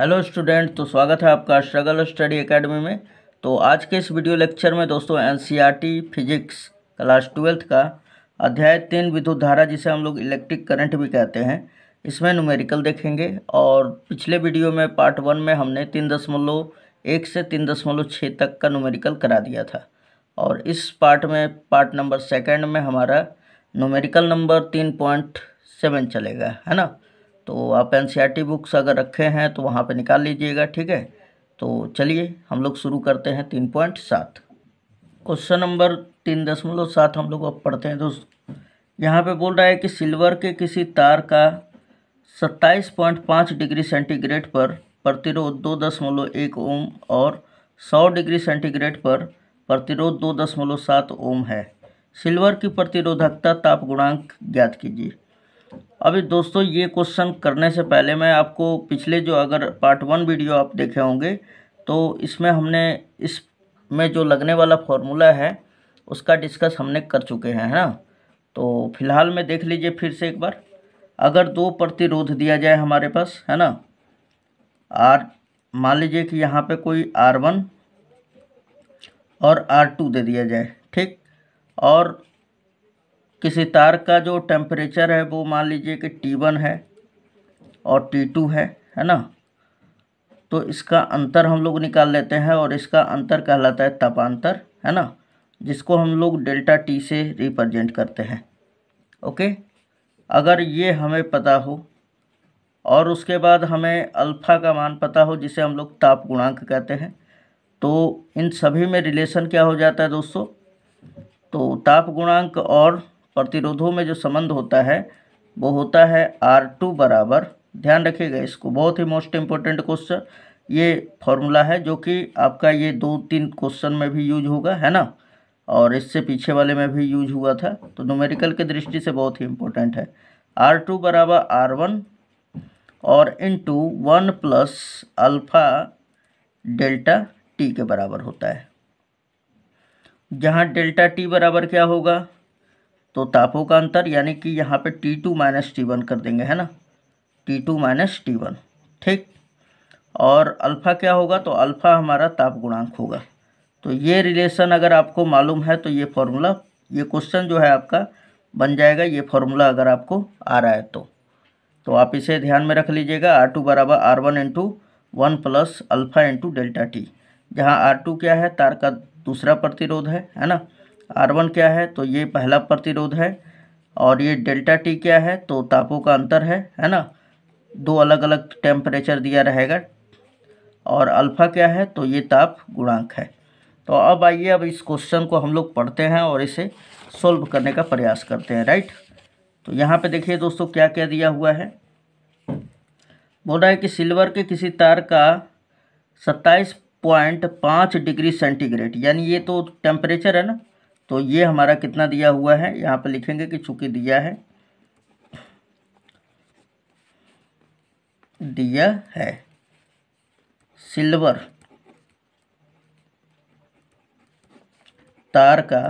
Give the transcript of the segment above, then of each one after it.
hello student तो स्वागत है आपका स्ट्रगल स्टडी एकेडमी में तो आज के इस वीडियो लेक्चर में दोस्तों एनसीईआरटी फिजिक्स क्लास ट्वेल्थ का अध्याय तीन विद्युत धारा जिसे हम लोग इलेक्ट्रिक करंट भी कहते हैं इसमें न्यूमेरिकल देखेंगे और पिछले वीडियो में पार्ट वन में हमने तीन दशमलव एक से तीन दशमलव छः तक का न्यूमेरिकल करा दिया था और इस पार्ट में पार्ट नंबर सेकेंड में हमारा न्यूमेरिकल नंबर तीन पॉइंट सेवन चलेगा है ना तो आप एन बुक्स अगर रखे हैं तो वहाँ पे निकाल लीजिएगा ठीक है तो चलिए हम लोग शुरू करते हैं तीन पॉइंट सात क्वेश्चन नंबर तीन दशमलव सात हम लोग अब पढ़ते हैं दोस्त यहाँ पे बोल रहा है कि सिल्वर के किसी तार का सत्ताईस पॉइंट पाँच डिग्री सेंटीग्रेड पर प्रतिरोध दो दशमलव एक ओम और सौ डिग्री सेंटीग्रेड पर प्रतिरोध दो दशमलव सात ओम है सिल्वर की प्रतिरोधकता ताप गुणांक ज्ञात कीजिए अभी दोस्तों ये क्वेश्चन करने से पहले मैं आपको पिछले जो अगर पार्ट वन वीडियो आप देखे होंगे तो इसमें हमने इस में जो लगने वाला फॉर्मूला है उसका डिस्कस हमने कर चुके हैं है ना तो फिलहाल में देख लीजिए फिर से एक बार अगर दो प्रतिरोध दिया जाए हमारे पास है ना आर मान लीजिए कि यहाँ पे कोई आर वन और आर टू दे दिया जाए ठीक और किसी तार का जो टेम्परेचर है वो मान लीजिए कि टी वन है और टी टू है है ना तो इसका अंतर हम लोग निकाल लेते हैं और इसका अंतर कहलाता है तापांतर है ना जिसको हम लोग डेल्टा टी से रिप्रेजेंट करते हैं ओके अगर ये हमें पता हो और उसके बाद हमें अल्फ़ा का मान पता हो जिसे हम लोग ताप गुणांक कहते हैं तो इन सभी में रिलेशन क्या हो जाता है दोस्तों तो ताप गुणांक और प्रतिरोधों में जो संबंध होता है वो होता है आर टू बराबर ध्यान रखिएगा इसको बहुत ही मोस्ट इम्पोर्टेंट क्वेश्चन ये फॉर्मूला है जो कि आपका ये दो तीन क्वेश्चन में भी यूज होगा है ना और इससे पीछे वाले में भी यूज हुआ था तो न्यूमेरिकल की दृष्टि से बहुत ही इम्पोर्टेंट है आर टू बराबर आर वन और into one plus alpha delta T के बराबर होता है जहाँ डेल्टा टी बराबर क्या होगा तो तापों का अंतर यानी कि यहाँ पे T two minus T one कर देंगे है ना T two minus T one ठीक और अल्फ़ा क्या होगा तो अल्फ़ा हमारा ताप गुणांक होगा तो ये रिलेशन अगर आपको मालूम है तो ये फॉर्मूला ये क्वेश्चन जो है आपका बन जाएगा ये फॉर्मूला अगर आपको आ रहा है तो तो आप इसे ध्यान में रख लीजिएगा आर टू बराबर R one into one plus alpha into delta T जहाँ आर टू क्या है तार का दूसरा प्रतिरोध है है ना आर वन क्या है तो ये पहला प्रतिरोध है और ये डेल्टा टी क्या है तो तापों का अंतर है है ना दो अलग अलग टेम्परेचर दिया रहेगा और अल्फ़ा क्या है तो ये ताप गुणांक है तो अब आइए अब इस क्वेश्चन को हम लोग पढ़ते हैं और इसे सॉल्व करने का प्रयास करते हैं राइट तो यहाँ पे देखिए दोस्तों क्या क्या दिया हुआ है बोल रहा है कि सिल्वर के किसी तार का सत्ताईस पॉइंट पाँच डिग्री सेंटीग्रेड यानी ये तो टेम्परेचर है ना तो ये हमारा कितना दिया हुआ है यहाँ पर लिखेंगे कि चूंकि दिया है दिया है सिल्वर तार का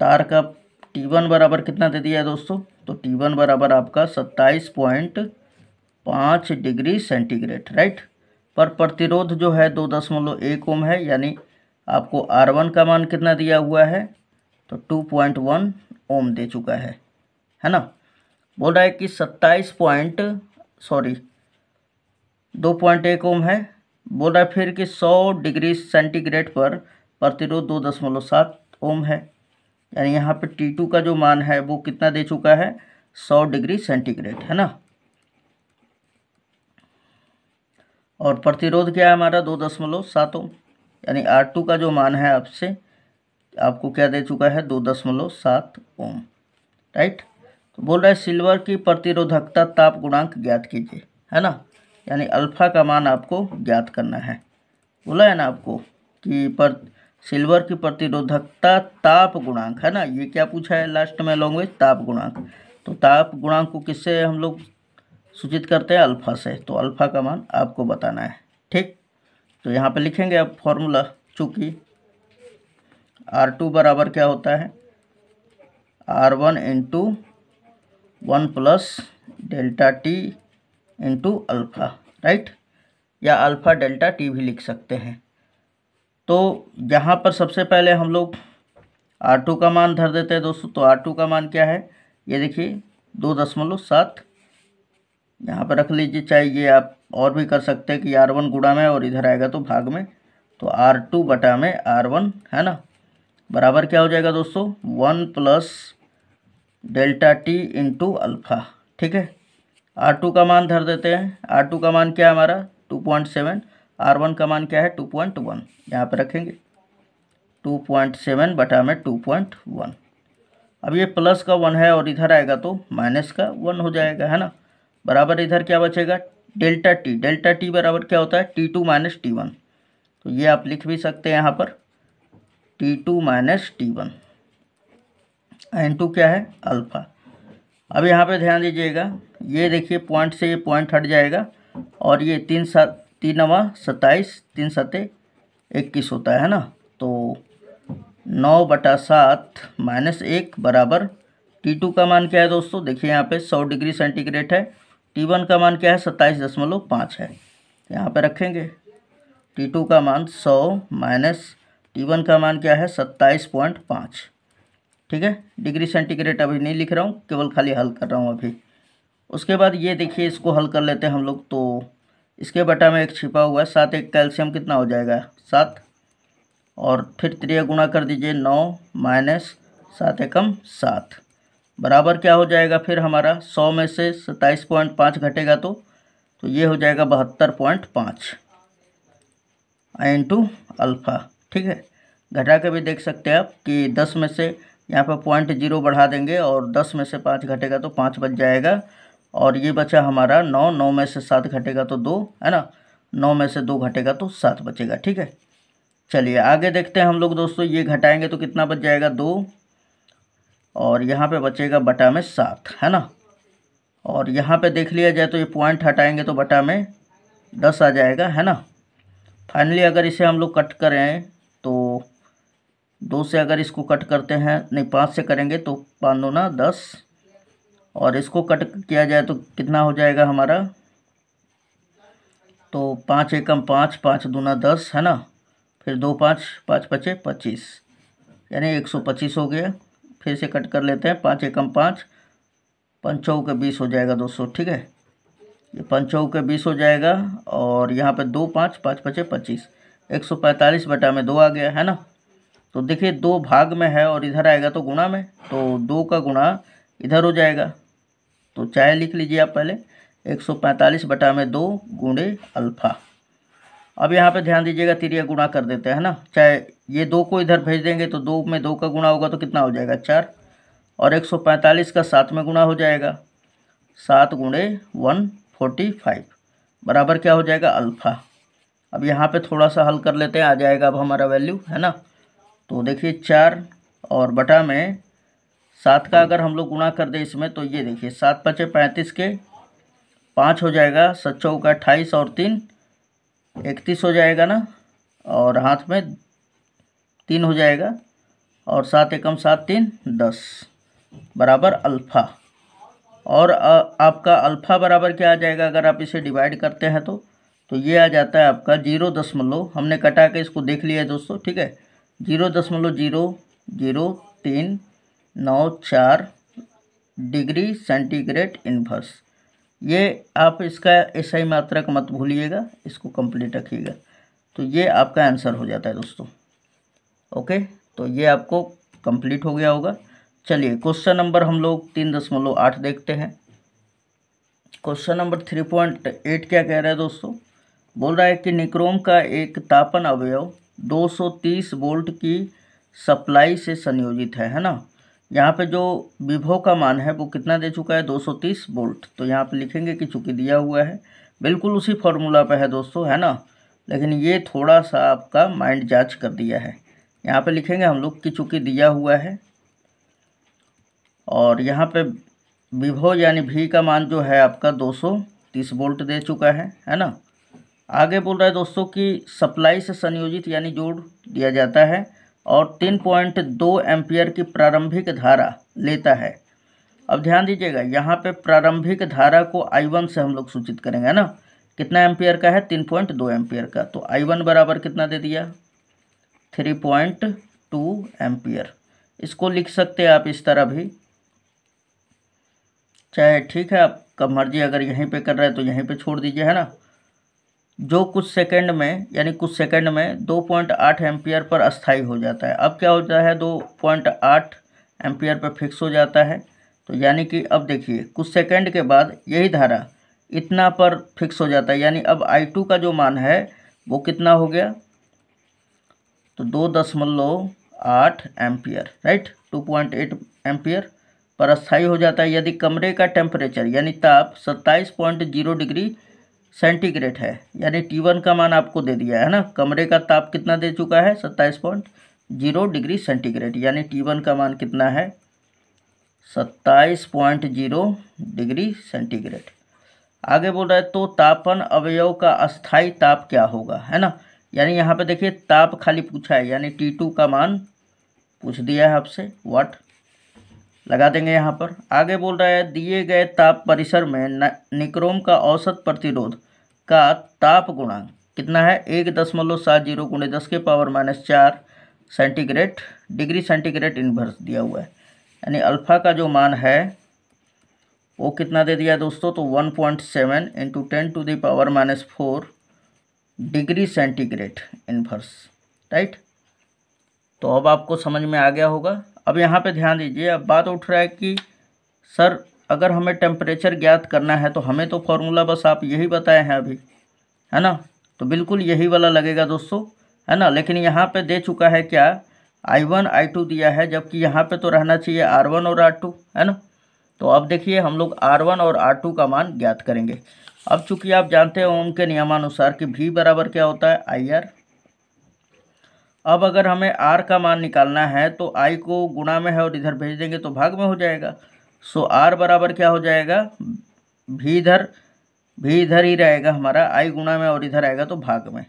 तार का T1 बराबर कितना दे दिया है दोस्तों तो T1 बराबर आपका सत्ताईस पॉइंट पाँच डिग्री सेंटीग्रेड राइट पर प्रतिरोध जो है दो दशमलव एक ओम है यानी आपको आर वन का मान कितना दिया हुआ है तो टू पॉइंट वन ओम दे चुका है है ना बोल रहा है कि सत्ताईस पॉइंट सॉरी दो पॉइंट एक ओम है बोल रहा है फिर कि सौ डिग्री सेंटीग्रेड पर प्रतिरोध दो दशमलव सात ओम है यानी यहाँ पे टी टू का जो मान है वो कितना दे चुका है सौ डिग्री सेंटीग्रेड है ना और प्रतिरोध क्या है हमारा दो दशमलव सात ओम यानी आर टू का जो मान है आपसे आपको क्या दे चुका है दो दशमलव सात ओम राइट तो बोल रहा है सिल्वर की प्रतिरोधकता ताप गुणांक ज्ञात कीजिए है ना यानी अल्फा का मान आपको ज्ञात करना है बोला है ना आपको कि पर सिल्वर की प्रतिरोधकता ताप गुणांक है ना ये क्या पूछा है लास्ट में लॉन्ग्वेज ताप गुणांक तो ताप गुणांक को किससे हम लोग सूचित करते हैं अल्फ़ा से तो अल्फ़ा का मान आपको बताना है ठीक तो यहाँ पे लिखेंगे अब फॉर्मूला चूँकि आर टू बराबर क्या होता है R one into one plus delta T into alpha right या अल्फ़ा डेल्टा टी भी लिख सकते हैं तो यहाँ पर सबसे पहले हम लोग आर टू का मान धर देते हैं दोस्तों तो आर टू का मान क्या है ये देखिए दो दशमलव सात यहाँ पर रख लीजिए चाहिए आप और भी कर सकते हैं कि आर वन गुड़ा में और इधर आएगा तो भाग में तो आर टू बटा में आर वन है ना बराबर क्या हो जाएगा दोस्तों one plus delta T into alpha ठीक है आर टू का मान धर देते हैं आर टू का मान क्या है हमारा two point seven R one का मान क्या है टू पॉइंट वन यहाँ पर रखेंगे टू पॉइंट सेवन बटा में टू पॉइंट वन अब ये प्लस का वन है और इधर आएगा तो माइनस का वन हो जाएगा है ना बराबर इधर क्या बचेगा डेल्टा टी डेल्टा टी बराबर क्या होता है T two minus T one तो ये आप लिख भी सकते हैं यहाँ पर T two minus T one into क्या है अल्फ़ा अब यहाँ पे ध्यान दीजिएगा ये देखिए पॉइंट से ये पॉइंट हट जाएगा और ये तीन सात तीन नवा सत्ताईस तीन सते इक्कीस होता है ना तो नौ बटा सात माइनस एक बराबर टी टू का मान क्या है दोस्तों देखिए यहाँ पे सौ डिग्री सेंटीग्रेड है टी वन का मान क्या है सत्ताईस दशमलव पाँच है यहाँ पर रखेंगे टी टू का मान सौ माइनस टी वन का मान क्या है सत्ताईस पॉइंट पाँच ठीक है डिग्री सेंटीग्रेड अभी नहीं लिख रहा हूँ केवल खाली हल कर रहा हूँ अभी उसके बाद ये देखिए इसको हल कर लेते हैं हम लोग तो इसके बटा में एक छिपा हुआ है सात एक कैल्शियम कितना हो जाएगा सात और फिर त्रिया गुणा कर दीजिए नौ माइनस सात एकम सात बराबर क्या हो जाएगा फिर हमारा सौ में से सत्ताईस पॉइंट पाँच घटेगा तो तो ये हो जाएगा बहत्तर पॉइंट पाँच आई टू अल्फ़ा ठीक है घटा के भी देख सकते हैं आप कि दस में से यहाँ पर पॉइंट जीरो बढ़ा देंगे और दस में से पाँच घटेगा तो पाँच बच जाएगा और ये बचा हमारा नौ नौ में से सात घटेगा तो दो है ना नौ में से दो घटेगा तो सात बचेगा ठीक है चलिए आगे देखते हैं हम लोग दोस्तों ये घटाएंगे तो कितना बच जाएगा दो और यहाँ पे बचेगा बटा में सात है ना और यहाँ पे देख लिया जाए तो ये पॉइंट हटाएंगे तो बटा में दस आ जाएगा है ना फाइनली अगर इसे हम लोग कट करें तो दो से अगर इसको कट करते हैं नहीं पाँच से करेंगे तो पाँच दो ना दस और इसको कट किया जाए तो कितना हो जाएगा हमारा तो पाँच एकम पाँच पाँच दूना दस है ना फिर दो पाँच पाँच पचे पच्चीस यानी एक सौ पच्चीस हो गया फिर से कट कर लेते हैं पाँच एकम पाँच पंचौ के बीस हो जाएगा दोस्तों ठीक है ये पंचौ के बीस हो जाएगा और यहाँ पे दो पाँच पाँच पचे पच्चीस एक सौ पैंतालीस बटा में दो आ गया है ना तो देखिए दो भाग में है और इधर आएगा तो गुणा में तो दो का गुणा इधर हो जाएगा तो चाहे लिख लीजिए आप पहले एक सौ पैंतालीस बटा में दो गुणे अल्फ़ा अब यहाँ पे ध्यान दीजिएगा तिरिया गुणा कर देते हैं ना चाहे ये दो को इधर भेज देंगे तो दो में दो का गुणा होगा तो कितना हो जाएगा चार और एक सौ पैंतालीस का सात में गुणा हो जाएगा सात गुणे वन फोर्टी फाइव बराबर क्या हो जाएगा अल्फ़ा अब यहाँ पे थोड़ा सा हल कर लेते हैं आ जाएगा अब हमारा वैल्यू है ना तो देखिए चार और बटा में सात का अगर हम लोग गुणा कर दें इसमें तो ये देखिए सात पचे पैंतीस के पाँच हो जाएगा सच्चों का अट्ठाईस और तीन इकतीस हो जाएगा ना और हाथ में तीन हो जाएगा और सात एकम सात तीन दस बराबर अल्फ़ा और आ, आपका अल्फ़ा बराबर क्या आ जाएगा अगर आप इसे डिवाइड करते हैं तो तो ये आ जाता है आपका जीरो दशमलव हमने कटा के इसको देख लिया है दोस्तों ठीक है जीरो दशमलव जीरो जीरो तीन नौ चार डिग्री सेंटीग्रेड इन्वर्स ये आप इसका एसआई मात्रा का मत भूलिएगा इसको कंप्लीट रखिएगा तो ये आपका आंसर हो जाता है दोस्तों ओके तो ये आपको कंप्लीट हो गया होगा चलिए क्वेश्चन नंबर हम लोग तीन दशमलव आठ देखते हैं question number three point eight क्या कह रहा है दोस्तों बोल रहा है कि निक्रोम का एक तापन अवयव 230 वोल्ट की सप्लाई से संयोजित है है ना यहाँ पे जो विभो का मान है वो कितना दे चुका है 230 वोल्ट तो यहाँ पे लिखेंगे कि चूँकि दिया हुआ है बिल्कुल उसी फॉर्मूला पे है दोस्तों है ना लेकिन ये थोड़ा सा आपका माइंड जांच कर दिया है यहाँ पे लिखेंगे हम लोग कि चूँकि दिया हुआ है और यहाँ पे विभो यानी भी का मान जो है आपका दो वोल्ट दे चुका है है ना आगे बोल रहा है दोस्तों कि सप्लाई से संयोजित यानी जोड़ दिया जाता है और 3.2 पॉइंट एम्पियर की प्रारंभिक धारा लेता है अब ध्यान दीजिएगा यहाँ पे प्रारंभिक धारा को I1 से हम लोग सूचित करेंगे ना कितना एम्पियर का है तीन पॉइंट दो एम्पियर का तो I1 बराबर कितना दे दिया थ्री पॉइंट टू एम्पियर इसको लिख सकते हैं आप इस तरह भी चाहे ठीक है आपका मर्जी अगर यहीं पे कर रहे हैं तो यहीं पे छोड़ दीजिए है ना जो कुछ सेकंड में यानी कुछ सेकंड में 2.8 पॉइंट पर अस्थाई हो जाता है अब क्या होता है 2.8 पॉइंट पर फिक्स हो जाता है तो यानी कि अब देखिए कुछ सेकंड के बाद यही धारा इतना पर फिक्स हो जाता है यानी अब आई टू का जो मान है वो कितना हो गया तो दो दशमलव आठ ampere right two point eight ampere पर अस्थाई हो जाता है यदि कमरे का टेम्परेचर यानी ताप सत्ताईस पॉइंट जीरो डिग्री सेंटीग्रेड है यानी टी वन का मान आपको दे दिया है ना कमरे का ताप कितना दे चुका है सत्ताईस पॉइंट जीरो डिग्री सेंटीग्रेड यानी टी वन का मान कितना है सत्ताईस पॉइंट जीरो डिग्री सेंटीग्रेड आगे बोल रहा है तो तापन अवयव का अस्थाई ताप क्या होगा है ना यानी यहाँ पे देखिए ताप खाली पूछा है यानी टी टू का मान पूछ दिया है आपसे वाट लगा देंगे यहाँ पर आगे बोल रहा है दिए गए ताप परिसर में निक्रोम का औसत प्रतिरोध का ताप गुणांक कितना है एक दशमलव सात जीरो गुणे दस के पावर माइनस चार सेंटीग्रेड डिग्री सेंटीग्रेड इन्वर्स दिया हुआ है यानी अल्फ़ा का जो मान है वो कितना दे दिया दोस्तों तो one point seven into ten to the power minus four degree centigrade inverse right तो अब आपको समझ में आ गया होगा अब यहाँ पे ध्यान दीजिए अब बात उठ रहा है कि सर अगर हमें टेम्परेचर ज्ञात करना है तो हमें तो फॉर्मूला बस आप यही बताए हैं अभी है ना तो बिल्कुल यही वाला लगेगा दोस्तों है ना लेकिन यहाँ पे दे चुका है क्या आई वन आई टू दिया है जबकि यहाँ पे तो रहना चाहिए आर वन और आर टू है ना तो अब देखिए हम लोग आर वन और आर टू का मान ज्ञात करेंगे अब चूंकि आप जानते हो ओम के नियमानुसार कि भी बराबर क्या होता है आई आर अब अगर हमें आर का मान निकालना है तो आई को गुणा में है और इधर भेज देंगे तो भाग में हो जाएगा सो आर बराबर क्या हो जाएगा भी इधर भी इधर ही रहेगा हमारा आई गुणा में और इधर आएगा तो भाग में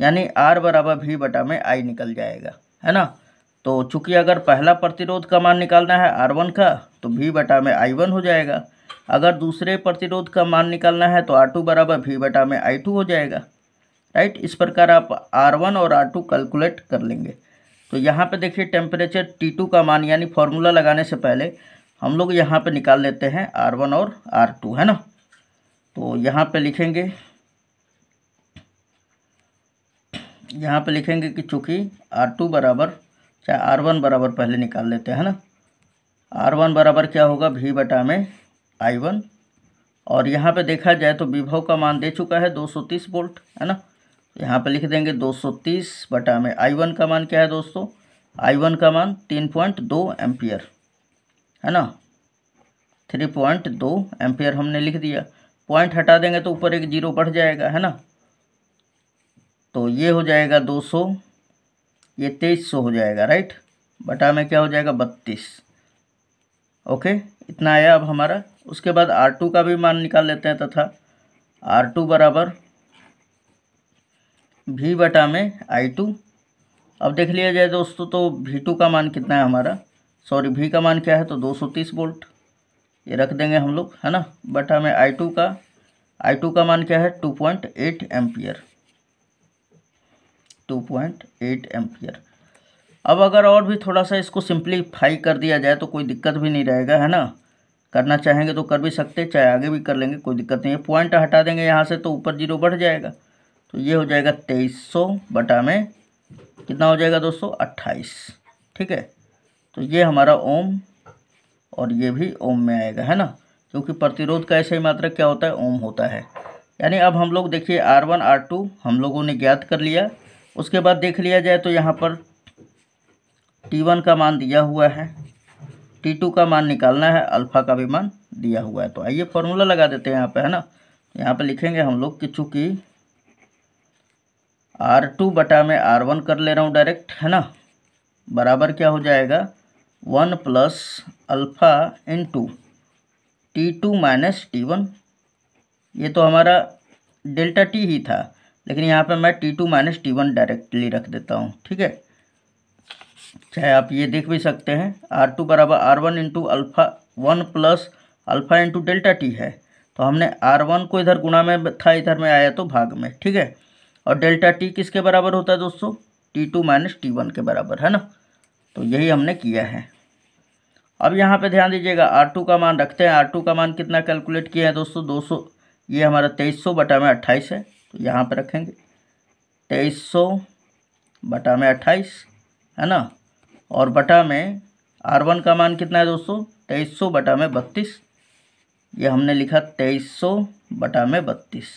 यानी आर बराबर भी बटा में आई निकल जाएगा है ना तो चूंकि अगर पहला प्रतिरोध का मान निकालना है आर वन का तो भी बटा में आई वन हो जाएगा अगर दूसरे प्रतिरोध का मान निकालना है तो आर टू बराबर भी बटा में आई टू हो जाएगा राइट इस प्रकार आप आर वन और आर टू कैलकुलेट कर लेंगे तो यहाँ पे देखिए टेम्परेचर टी टू का मान यानी फॉर्मूला लगाने से पहले हम लोग यहाँ पे निकाल लेते हैं आर वन और आर टू है ना तो यहाँ पे लिखेंगे यहाँ पे लिखेंगे कि चूँकि आर टू बराबर चाहे आर वन बराबर पहले निकाल लेते हैं ना आर वन बराबर क्या होगा भी बटा में आई वन और यहाँ पे देखा जाए तो विभव का मान दे चुका है 230 वोल्ट है ना यहाँ पे लिख देंगे 230 बटा में आई वन का मान क्या है दोस्तों आई वन का मान 3.2 एम्पियर है ना थ्री पॉइंट दो एम्पेयर हमने लिख दिया पॉइंट हटा देंगे तो ऊपर एक जीरो बढ़ जाएगा है ना तो ये हो जाएगा दो सौ ये तेईस सौ हो जाएगा राइट बटा में क्या हो जाएगा बत्तीस ओके इतना आया अब हमारा उसके बाद आर टू का भी मान निकाल लेते हैं तथा आर टू बराबर भी बटा में आई टू अब देख लिया जाए दोस्तों तो भी टू का मान कितना है हमारा सॉरी वी का मान क्या है तो 230 वोल्ट ये रख देंगे हम लोग है ना बटा में आई टू का आई टू का मान क्या है 2.8 point eight ampere two point eight ampere अब अगर और भी थोड़ा सा इसको सिंपलीफाई कर दिया जाए तो कोई दिक्कत भी नहीं रहेगा है ना करना चाहेंगे तो कर भी सकते चाहे आगे भी कर लेंगे कोई दिक्कत नहीं है पॉइंट हटा देंगे यहाँ से तो ऊपर जीरो बढ़ जाएगा तो ये हो जाएगा तेईस सौ बटा में कितना हो जाएगा दोस्तों अट्ठाईस ठीक है तो ये हमारा ओम और ये भी ओम में आएगा है ना क्योंकि प्रतिरोध का ऐसा ही मात्रक क्या होता है ओम होता है यानी अब हम लोग देखिए आर वन आर टू हम लोगों ने ज्ञात कर लिया उसके बाद देख लिया जाए तो यहाँ पर टी वन का मान दिया हुआ है टी टू का मान निकालना है अल्फ़ा का भी मान दिया हुआ है तो आइए फॉर्मूला लगा देते हैं यहाँ पे है ना यहाँ पे लिखेंगे हम लोग कि चूँकि आर टू बटा में आर वन कर ले रहा हूँ डायरेक्ट है ना बराबर क्या हो जाएगा one plus alpha into T two minus T one ये तो हमारा डेल्टा टी ही था लेकिन यहाँ पे मैं T two minus T one directly रख देता हूँ ठीक है चाहे आप ये देख भी सकते हैं आर टू बराबर R one into alpha one plus alpha into delta T है तो हमने आर वन को इधर गुणा में था इधर में आया तो भाग में ठीक है और डेल्टा टी किसके बराबर होता है दोस्तों T two minus T one के बराबर है ना तो यही हमने किया है अब यहाँ पे ध्यान दीजिएगा आर टू का मान रखते हैं आर टू का मान कितना कैलकुलेट किया है दोस्तों दो सौ ये हमारा तेईस सौ बटा में अट्ठाईस है तो यहाँ पर रखेंगे तेईस सौ बटा में अट्ठाईस है ना और बटा में आर वन का मान कितना है दोस्तों तेईस सौ बटा में बत्तीस ये हमने लिखा तेईस सौ बटा में बत्तीस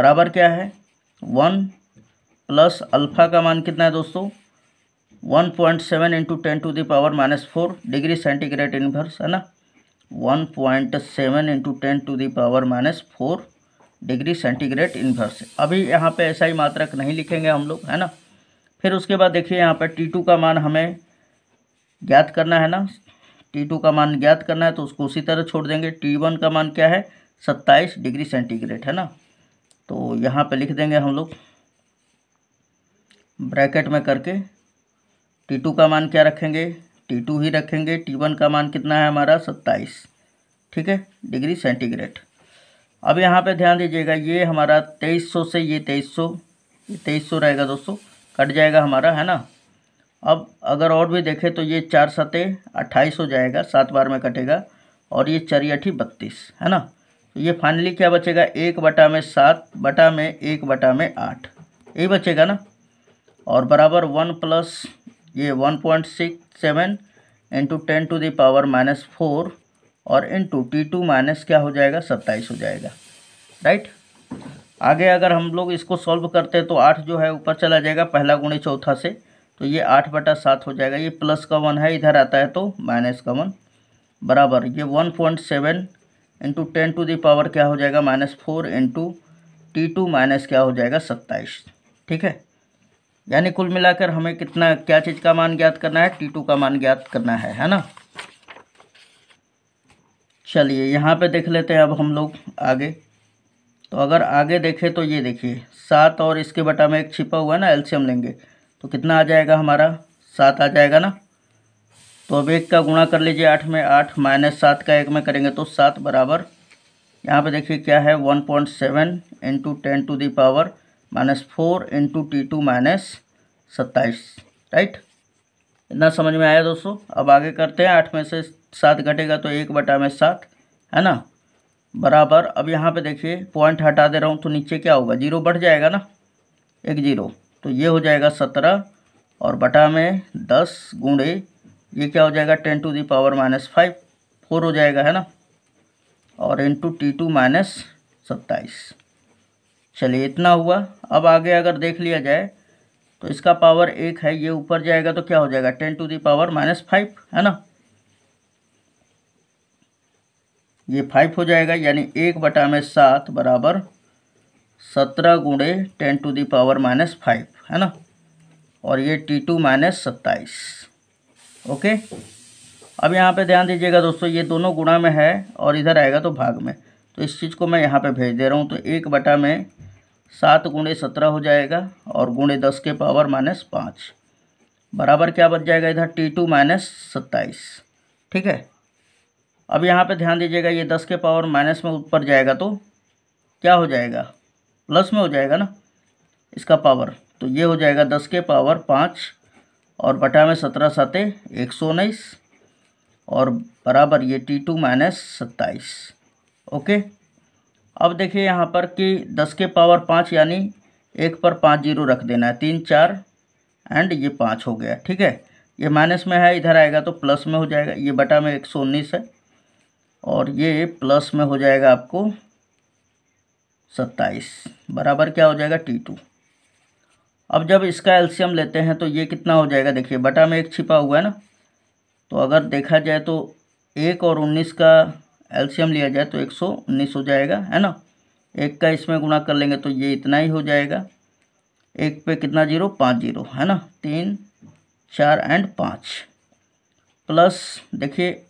बराबर क्या है वन प्लस अल्फ़ा का मान कितना है दोस्तों one point seven into ten to the power minus four degree centigrade inverse है ना one point seven into ten to the power minus four degree centigrade inverse अभी यहाँ पे ऐसा ही मात्रक नहीं लिखेंगे हम लोग है ना फिर उसके बाद देखिए यहाँ पर टी टू का मान हमें ज्ञात करना है ना टी टू का मान ज्ञात करना है तो उसको उसी तरह छोड़ देंगे टी वन का मान क्या है सत्ताईस डिग्री सेंटीग्रेड है ना तो यहाँ पे लिख देंगे हम लोग ब्रैकेट में करके टी टू का मान क्या रखेंगे टी टू ही रखेंगे टी वन का मान कितना है हमारा सत्ताईस ठीक है डिग्री सेंटीग्रेड अब यहाँ पे ध्यान दीजिएगा ये हमारा तेईस सौ से ये तेईस सौ ये तेईस सौ रहेगा दोस्तों कट जाएगा हमारा है ना अब अगर और भी देखें तो ये चार सतें अट्ठाईस हो जाएगा सात बार में कटेगा और ये चरियाठी बत्तीस है ना तो ये फाइनली क्या बचेगा एक बटा में सात बटा में एक बटा में आठ यही बचेगा ना और बराबर वन प्लस ये one point six seven into ten to the power minus four और इंटू टी टू माइनस क्या हो जाएगा सत्ताईस हो जाएगा राइट आगे अगर हम लोग इसको सॉल्व करते हैं तो आठ जो है ऊपर चला जाएगा पहला गुणे चौथा से तो ये आठ बटा सात हो जाएगा ये प्लस का वन है इधर आता है तो माइनस का वन बराबर ये one point seven into ten to the power क्या हो जाएगा minus four into T two minus क्या हो जाएगा सत्ताईस ठीक है यानी कुल मिलाकर हमें कितना क्या चीज़ का मान ज्ञात करना है टी टू का मान ज्ञात करना है है ना चलिए यहाँ पे देख लेते हैं अब हम लोग आगे तो अगर आगे देखें तो ये देखिए सात और इसके बटा में एक छिपा हुआ है ना एल्शियम लेंगे तो कितना आ जाएगा हमारा सात आ जाएगा ना तो अब एक का गुणा कर लीजिए आठ में आठ माइनस सात का एक में करेंगे तो सात बराबर यहाँ पे देखिए क्या है one point seven into ten to the power minus four into T two minus सत्ताईस राइट इतना समझ में आया दोस्तों अब आगे करते हैं आठ में से सात घटेगा तो एक बटा में सात है ना बराबर अब यहाँ पे देखिए पॉइंट हटा दे रहा हूँ तो नीचे क्या होगा जीरो बढ़ जाएगा ना एक जीरो तो ये हो जाएगा सत्रह और बटा में दस गुणे ये क्या हो जाएगा ten to the power minus five four हो जाएगा है ना और इंटू टी टू माइनस सत्ताईस चलिए इतना हुआ अब आगे अगर देख लिया जाए तो इसका पावर एक है ये ऊपर जाएगा तो क्या हो जाएगा ten to the power minus five है ना ये फाइव हो जाएगा यानी एक बटा में सात बराबर सत्रह गुणे ten to the power minus five है ना और ये टी टू माइनस सत्ताईस ओके अब यहाँ पे ध्यान दीजिएगा दोस्तों ये दोनों गुणा में है और इधर आएगा तो भाग में तो इस चीज़ को मैं यहाँ पे भेज दे रहा हूँ तो एक बटा में सात गुणे सत्रह हो जाएगा और गुणे दस के पावर माइनस पाँच बराबर क्या बच जाएगा इधर टी टू माइनस सत्ताईस ठीक है अब यहाँ पे ध्यान दीजिएगा ये दस के पावर माइनस में ऊपर जाएगा तो क्या हो जाएगा प्लस में हो जाएगा ना इसका पावर तो ये हो जाएगा दस के पावर पाँच और बटा में सत्रह साते एक सौ उन्नीस और बराबर ये टी टू माइनस सत्ताईस ओके अब देखिए यहाँ पर कि दस के पावर पाँच यानी एक पर पाँच जीरो रख देना है तीन चार एंड ये पाँच हो गया ठीक है ये माइनस में है इधर आएगा तो प्लस में हो जाएगा ये बटा में एक सौ उन्नीस है और ये प्लस में हो जाएगा आपको सत्ताईस बराबर क्या हो जाएगा टी टू अब जब इसका एल्शियम लेते हैं तो ये कितना हो जाएगा देखिए बटा में एक छिपा हुआ है ना तो अगर देखा जाए तो एक और उन्नीस का एल्शियम लिया जाए तो एक सौ उन्नीस हो जाएगा है ना एक का इसमें गुणा कर लेंगे तो ये इतना ही हो जाएगा एक पे कितना जीरो पाँच जीरो है ना तीन चार एंड पाँच प्लस देखिए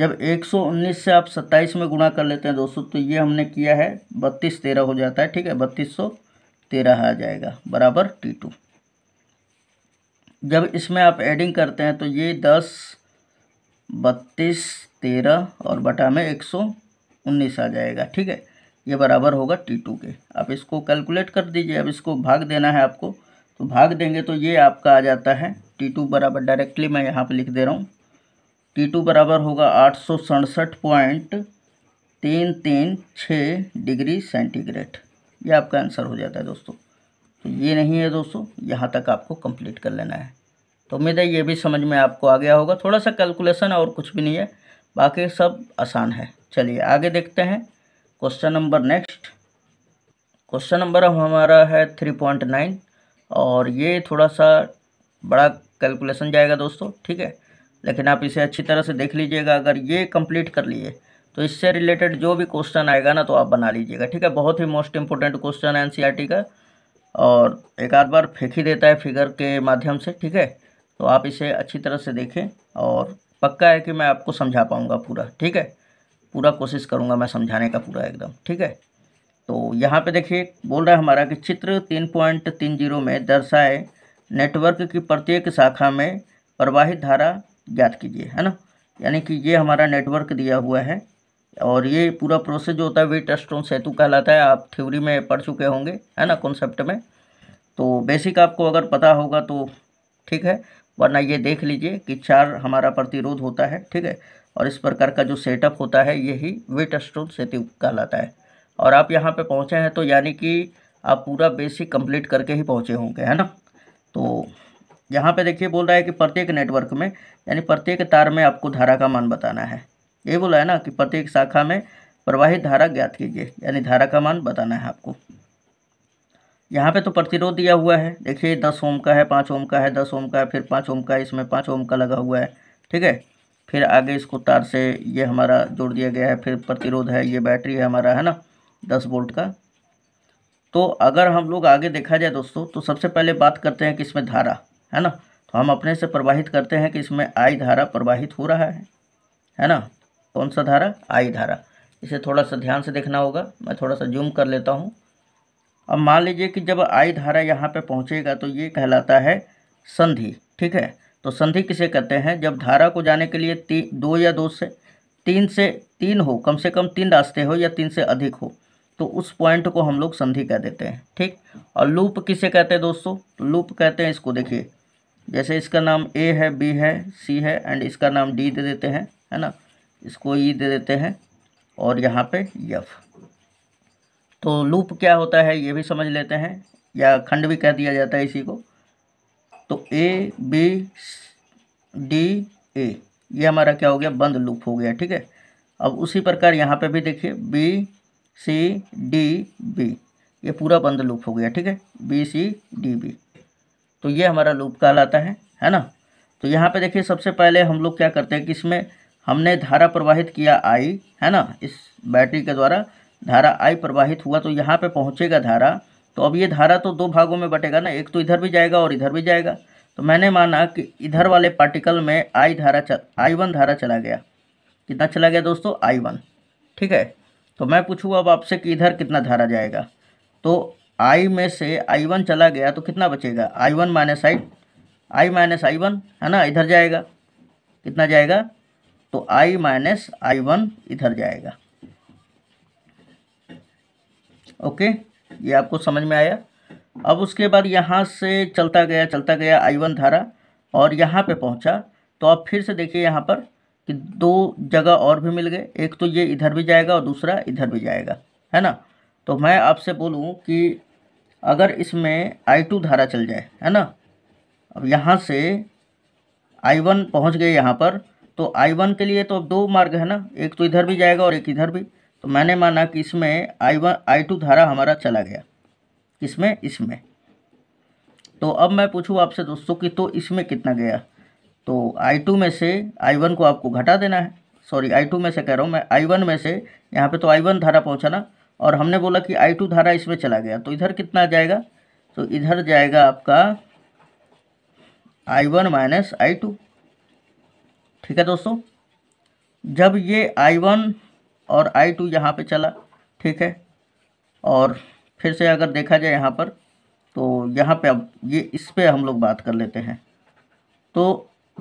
जब 119 से आप 27 में गुणा कर लेते हैं दोस्तों तो ये हमने किया है बत्तीस तेरह हो जाता है ठीक है बत्तीस सौ तेरह आ जाएगा बराबर टी टू जब इसमें आप एडिंग करते हैं तो ये दस बत्तीस तेरह और बटा में एक सौ उन्नीस आ जाएगा ठीक है ये बराबर होगा टी टू के आप इसको कैलकुलेट कर दीजिए अब इसको भाग देना है आपको तो भाग देंगे तो ये आपका आ जाता है टी टू बराबर डायरेक्टली मैं यहाँ पे लिख दे रहा हूँ टी टू बराबर होगा आठ सौ सड़सठ पॉइंट तीन तीन छः डिग्री सेंटीग्रेड ये आपका आंसर हो जाता है दोस्तों तो ये नहीं है दोस्तों यहाँ तक आपको कंप्लीट कर लेना है तो उम्मीद है ये भी समझ में आपको आ गया होगा थोड़ा सा कैलकुलेशन और कुछ भी नहीं है बाकी सब आसान है चलिए आगे देखते हैं question number next question number अब हमारा है थ्री पॉइंट नाइन और ये थोड़ा सा बड़ा कैलकुलेशन जाएगा दोस्तों ठीक है लेकिन आप इसे अच्छी तरह से देख लीजिएगा अगर ये कंप्लीट कर लिए तो इससे रिलेटेड जो भी क्वेश्चन आएगा ना तो आप बना लीजिएगा ठीक है बहुत ही मोस्ट इम्पोर्टेंट क्वेश्चन है एन e का और एक आध बार फेंक ही देता है फिगर के माध्यम से ठीक है तो आप इसे अच्छी तरह से देखें और पक्का है कि मैं आपको समझा पाऊँगा पूरा ठीक है पूरा कोशिश करूँगा मैं समझाने का पूरा एकदम ठीक है तो यहाँ पे देखिए बोल रहा है हमारा कि चित्र तीन पॉइंट तीन जीरो में दर्शाए नेटवर्क की प्रत्येक शाखा में प्रवाहित धारा ज्ञात कीजिए है ना यानी कि ये हमारा नेटवर्क दिया हुआ है और ये पूरा प्रोसेस जो होता है वेट स्टोन सेतु कहलाता है आप थ्योरी में पढ़ चुके होंगे है ना कॉन्सेप्ट में तो बेसिक आपको अगर पता होगा तो ठीक है वरना ये देख लीजिए कि चार हमारा प्रतिरोध होता है ठीक है और इस प्रकार का जो सेटअप होता है यही वेट स्टोन सेतु कहलाता है और आप यहाँ पे पहुँचे हैं तो यानी कि आप पूरा बेसिक कंप्लीट करके ही पहुँचे होंगे है ना तो यहाँ पे देखिए बोल रहा है कि प्रत्येक नेटवर्क में यानी प्रत्येक तार में आपको धारा का मान बताना है ये बोला है ना कि प्रत्येक शाखा में प्रवाहित धारा ज्ञात कीजिए यानी धारा का मान बताना है आपको यहाँ पे तो प्रतिरोध दिया हुआ है देखिए दस ओम का है पाँच ओम का है दस ओम का है फिर पाँच ओम का है इसमें पाँच ओम का लगा हुआ है ठीक है फिर आगे इसको तार से ये हमारा जोड़ दिया गया है फिर प्रतिरोध है ये बैटरी है हमारा है ना दस वोल्ट का तो अगर हम लोग आगे देखा जाए दोस्तों तो सबसे पहले बात करते हैं कि इसमें धारा है ना तो हम अपने से प्रवाहित करते हैं कि इसमें आई धारा प्रवाहित हो रहा है है ना कौन सा धारा आई धारा इसे थोड़ा सा ध्यान से देखना होगा मैं थोड़ा सा जूम कर लेता हूँ अब मान लीजिए कि जब आई धारा यहाँ पे पहुँचेगा तो ये कहलाता है संधि ठीक है तो संधि किसे कहते हैं जब धारा को जाने के लिए ती दो या दो से तीन से तीन हो कम से कम तीन रास्ते हो या तीन से अधिक हो तो उस पॉइंट को हम लोग संधि कह देते हैं ठीक और लूप किसे कहते हैं दोस्तों लूप कहते हैं इसको देखिए जैसे इसका नाम ए है बी है सी है एंड इसका नाम डी दे देते हैं है ना इसको ई e दे देते हैं और यहाँ पे यफ तो लूप क्या होता है ये भी समझ लेते हैं या खंड भी कह दिया जाता है इसी को तो ए बी डी ए ये हमारा क्या हो गया बंद लूप हो गया ठीक है अब उसी प्रकार यहाँ पे भी देखिए बी सी डी बी ये पूरा बंद लूप हो गया ठीक है बी सी डी बी तो ये हमारा लूप कहलाता है है ना तो यहाँ पे देखिए सबसे पहले हम लोग क्या करते हैं कि इसमें हमने धारा प्रवाहित किया आई है ना इस बैटरी के द्वारा धारा आई प्रवाहित हुआ तो यहाँ पे पहुँचेगा धारा तो अब ये धारा तो दो भागों में बटेगा ना एक तो इधर भी जाएगा और इधर भी जाएगा तो मैंने माना कि इधर वाले पार्टिकल में आई धारा चल आई वन धारा चला गया कितना चला गया दोस्तों आई वन ठीक है तो मैं पूछूँ अब आपसे कि इधर कितना धारा जाएगा तो आई में से आई वन चला गया तो कितना बचेगा I one minus I I minus I one है ना इधर जाएगा कितना जाएगा तो आई माइनस आई वन इधर जाएगा ओके ये आपको समझ में आया अब उसके बाद यहाँ से चलता गया चलता गया आई वन धारा और यहाँ पे पहुँचा तो आप फिर से देखिए यहाँ पर कि दो जगह और भी मिल गए एक तो ये इधर भी जाएगा और दूसरा इधर भी जाएगा है ना तो मैं आपसे बोलूँ कि अगर इसमें आई टू धारा चल जाए है ना अब यहाँ से आई वन पहुँच गए यहाँ पर तो आई वन के लिए तो अब दो मार्ग है ना एक तो इधर भी जाएगा और एक इधर भी तो मैंने माना कि इसमें आई वन आई टू धारा हमारा चला गया किसमें इसमें तो अब मैं पूछूँ आपसे दोस्तों कि तो इसमें कितना गया तो आई टू में से आई वन को आपको घटा देना है सॉरी आई टू में से कह रहा हूँ मैं आई वन में से यहाँ पे तो आई वन धारा पहुँचाना और हमने बोला कि आई टू धारा इसमें चला गया तो इधर कितना जाएगा तो इधर जाएगा आपका I one minus I two ठीक है दोस्तों जब ये आई वन और आई टू यहाँ पर चला ठीक है और फिर से अगर देखा जाए यहाँ पर तो यहाँ पे अब ये इस पर हम लोग बात कर लेते हैं तो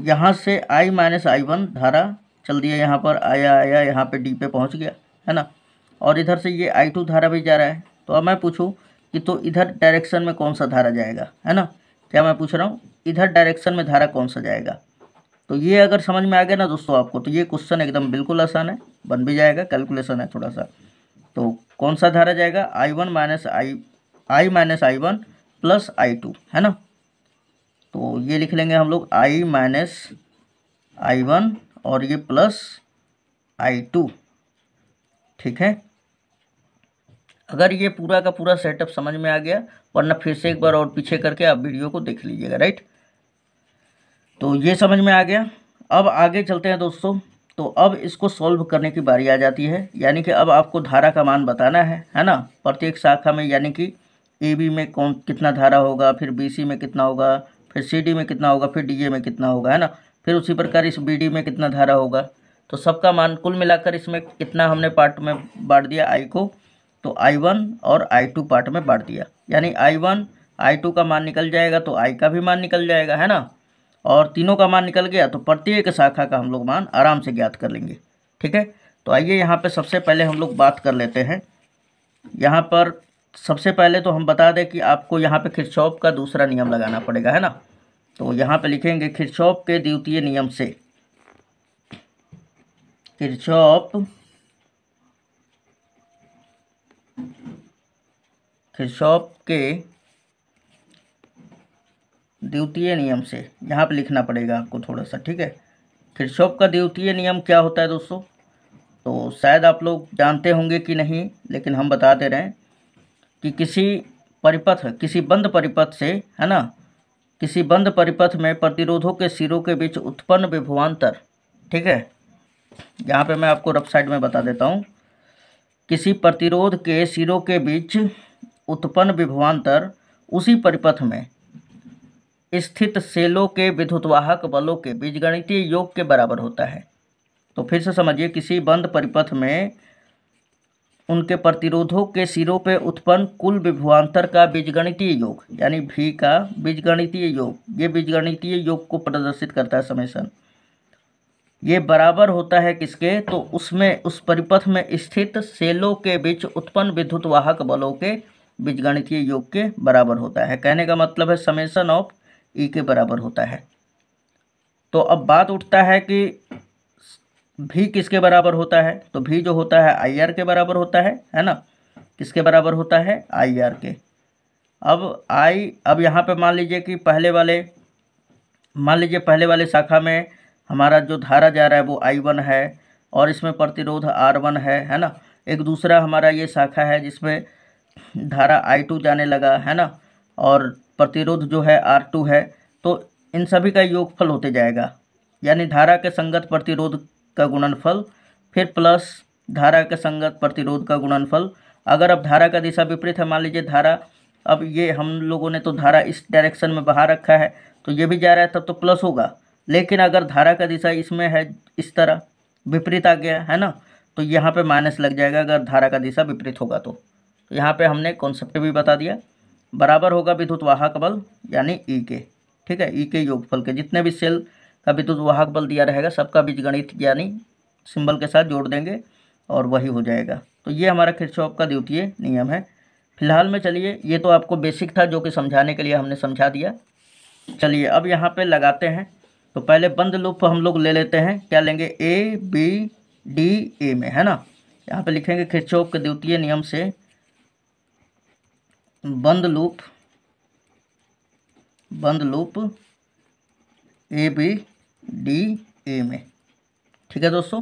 यहाँ से आई माइनस आई वन धारा चल दिया यहाँ पर आया आया यहाँ पे डी पे पहुँच गया है ना और इधर से ये आई टू धारा भी जा रहा है तो अब मैं पूछूँ कि तो इधर डायरेक्शन में कौन सा धारा जाएगा है ना क्या मैं पूछ रहा हूँ इधर डायरेक्शन में धारा कौन सा जाएगा तो ये अगर समझ में आ गया ना दोस्तों आपको तो ये क्वेश्चन एकदम बिल्कुल आसान है बन भी जाएगा कैलकुलेशन है थोड़ा सा तो कौन सा धारा जाएगा I one minus I I minus I one plus I two है ना तो ये लिख लेंगे हम लोग आई माइनस आई वन और ये प्लस आई टू ठीक है अगर ये पूरा का पूरा सेटअप समझ में आ गया वरना फिर से एक बार और पीछे करके आप वीडियो को देख लीजिएगा राइट तो ये समझ में आ गया अब आगे चलते हैं दोस्तों तो अब इसको सॉल्व करने की बारी आ जाती है यानी कि अब आपको धारा का मान बताना है है ना प्रत्येक शाखा में यानी कि ए बी में कौन कितना धारा होगा फिर बी सी में कितना होगा फिर सी डी में कितना होगा फिर डी ए में कितना होगा है ना फिर उसी प्रकार इस बी डी में कितना धारा होगा तो सबका मान कुल मिलाकर इसमें कितना हमने पार्ट में बांट दिया आई को तो आई वन और आई टू पार्ट में बांट दिया यानी आई वन आई टू का मान निकल जाएगा तो आई का भी मान निकल जाएगा है ना और तीनों का मान निकल गया तो प्रत्येक शाखा का हम लोग मान आराम से ज्ञात कर लेंगे ठीक है तो आइए यहाँ पे सबसे पहले हम लोग बात कर लेते हैं यहाँ पर सबसे पहले तो हम बता दें कि आपको यहाँ पे खिरचौप का दूसरा नियम लगाना पड़ेगा है ना तो यहाँ पे लिखेंगे खिरचौप के द्वितीय नियम से खिरचौप खिरचौप के द्वितीय नियम से यहाँ पे लिखना पड़ेगा आपको थोड़ा सा ठीक है फिर किरचॉफ का द्वितीय नियम क्या होता है दोस्तों तो शायद आप लोग जानते होंगे कि नहीं लेकिन हम बता दे रहे हैं कि किसी परिपथ किसी बंद परिपथ से है ना किसी बंद परिपथ में प्रतिरोधों के सिरों के बीच उत्पन्न विभवान्तर ठीक है यहाँ पे मैं आपको रफ साइड में बता देता हूँ किसी प्रतिरोध के सिरों के बीच उत्पन्न विभवान्तर उसी परिपथ में स्थित सेलों के विद्युतवाहक बलों के बीजगणितीय योग के बराबर होता है तो फिर से समझिए किसी बंद परिपथ में उनके प्रतिरोधों के सिरों पर उत्पन्न कुल विभवान्तर का बीजगणितीय योग यानी भी का बीजगणितीय योग ये बीजगणितीय योग को प्रदर्शित करता है समेसन ये बराबर होता है किसके तो उसमें उस परिपथ में स्थित सेलों के बीच उत्पन्न विद्युत वाहक बलों के बीजगणितीय योग के बराबर होता है कहने का मतलब है समेसन ऑफ ई के बराबर होता है तो अब बात उठता है कि भी किसके बराबर होता है तो भी जो होता है आई आर के बराबर होता है है ना किसके बराबर होता है आई आर के अब आई अब यहाँ पे मान लीजिए कि पहले वाले मान लीजिए पहले वाले शाखा में हमारा जो धारा जा रहा है वो आई वन है और इसमें प्रतिरोध आर वन है है ना एक दूसरा हमारा ये शाखा है जिसमें धारा आई टू जाने लगा है ना और प्रतिरोध जो है आर टू है तो इन सभी का योगफल होते जाएगा यानी धारा के संगत प्रतिरोध का गुणनफल फिर प्लस धारा के संगत प्रतिरोध का गुणनफल अगर अब धारा का दिशा विपरीत है मान लीजिए धारा अब ये हम लोगों ने तो धारा इस डायरेक्शन में बहा रखा है तो ये भी जा रहा है तब तो प्लस होगा लेकिन अगर धारा का दिशा इसमें है इस तरह विपरीत आ गया है ना तो यहाँ पे माइनस लग जाएगा अगर धारा का दिशा विपरीत होगा तो यहाँ पे हमने कॉन्सेप्ट भी बता दिया बराबर होगा विद्युत वाहक बल यानी ई e के ठीक है ई e के योगफल के जितने भी सेल का विद्युत वाहक बल दिया रहेगा सबका बीज गणित यानी सिंबल के साथ जोड़ देंगे और वही हो जाएगा तो ये हमारा खिरचौप का द्वितीय नियम है फिलहाल में चलिए ये तो आपको बेसिक था जो कि समझाने के लिए हमने समझा दिया चलिए अब यहाँ पर लगाते हैं तो पहले बंद लूप हम लोग ले लेते हैं क्या लेंगे ए बी डी ए में है ना यहाँ पे लिखेंगे खिरचौप के द्वितीय नियम से बंद लूप बंद loop A B D A में ठीक है दोस्तों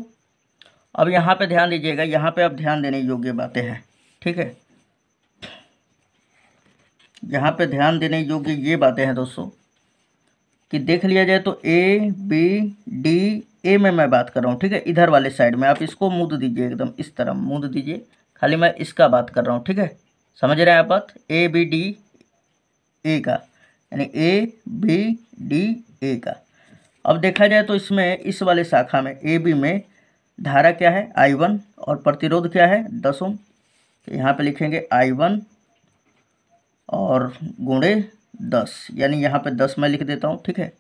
अब यहाँ पे ध्यान दीजिएगा यहाँ पे अब ध्यान देने योग्य बातें हैं ठीक है यहाँ पे ध्यान देने योग्य ये बातें हैं दोस्तों कि देख लिया जाए तो ए बी डी ए में मैं बात कर रहा हूँ ठीक है इधर वाले साइड में आप इसको मूद दीजिए एकदम इस तरह मूद दीजिए खाली मैं इसका बात कर रहा हूँ ठीक है समझ रहे हैं आप बात ए बी डी ए का यानी ए बी डी ए का अब देखा जाए तो इसमें इस वाले शाखा में ए बी में धारा क्या है आई वन और प्रतिरोध क्या है दस ओम तो यहाँ पे लिखेंगे आई वन और गुणे दस यानी यहाँ पे दस मैं लिख देता हूँ ठीक है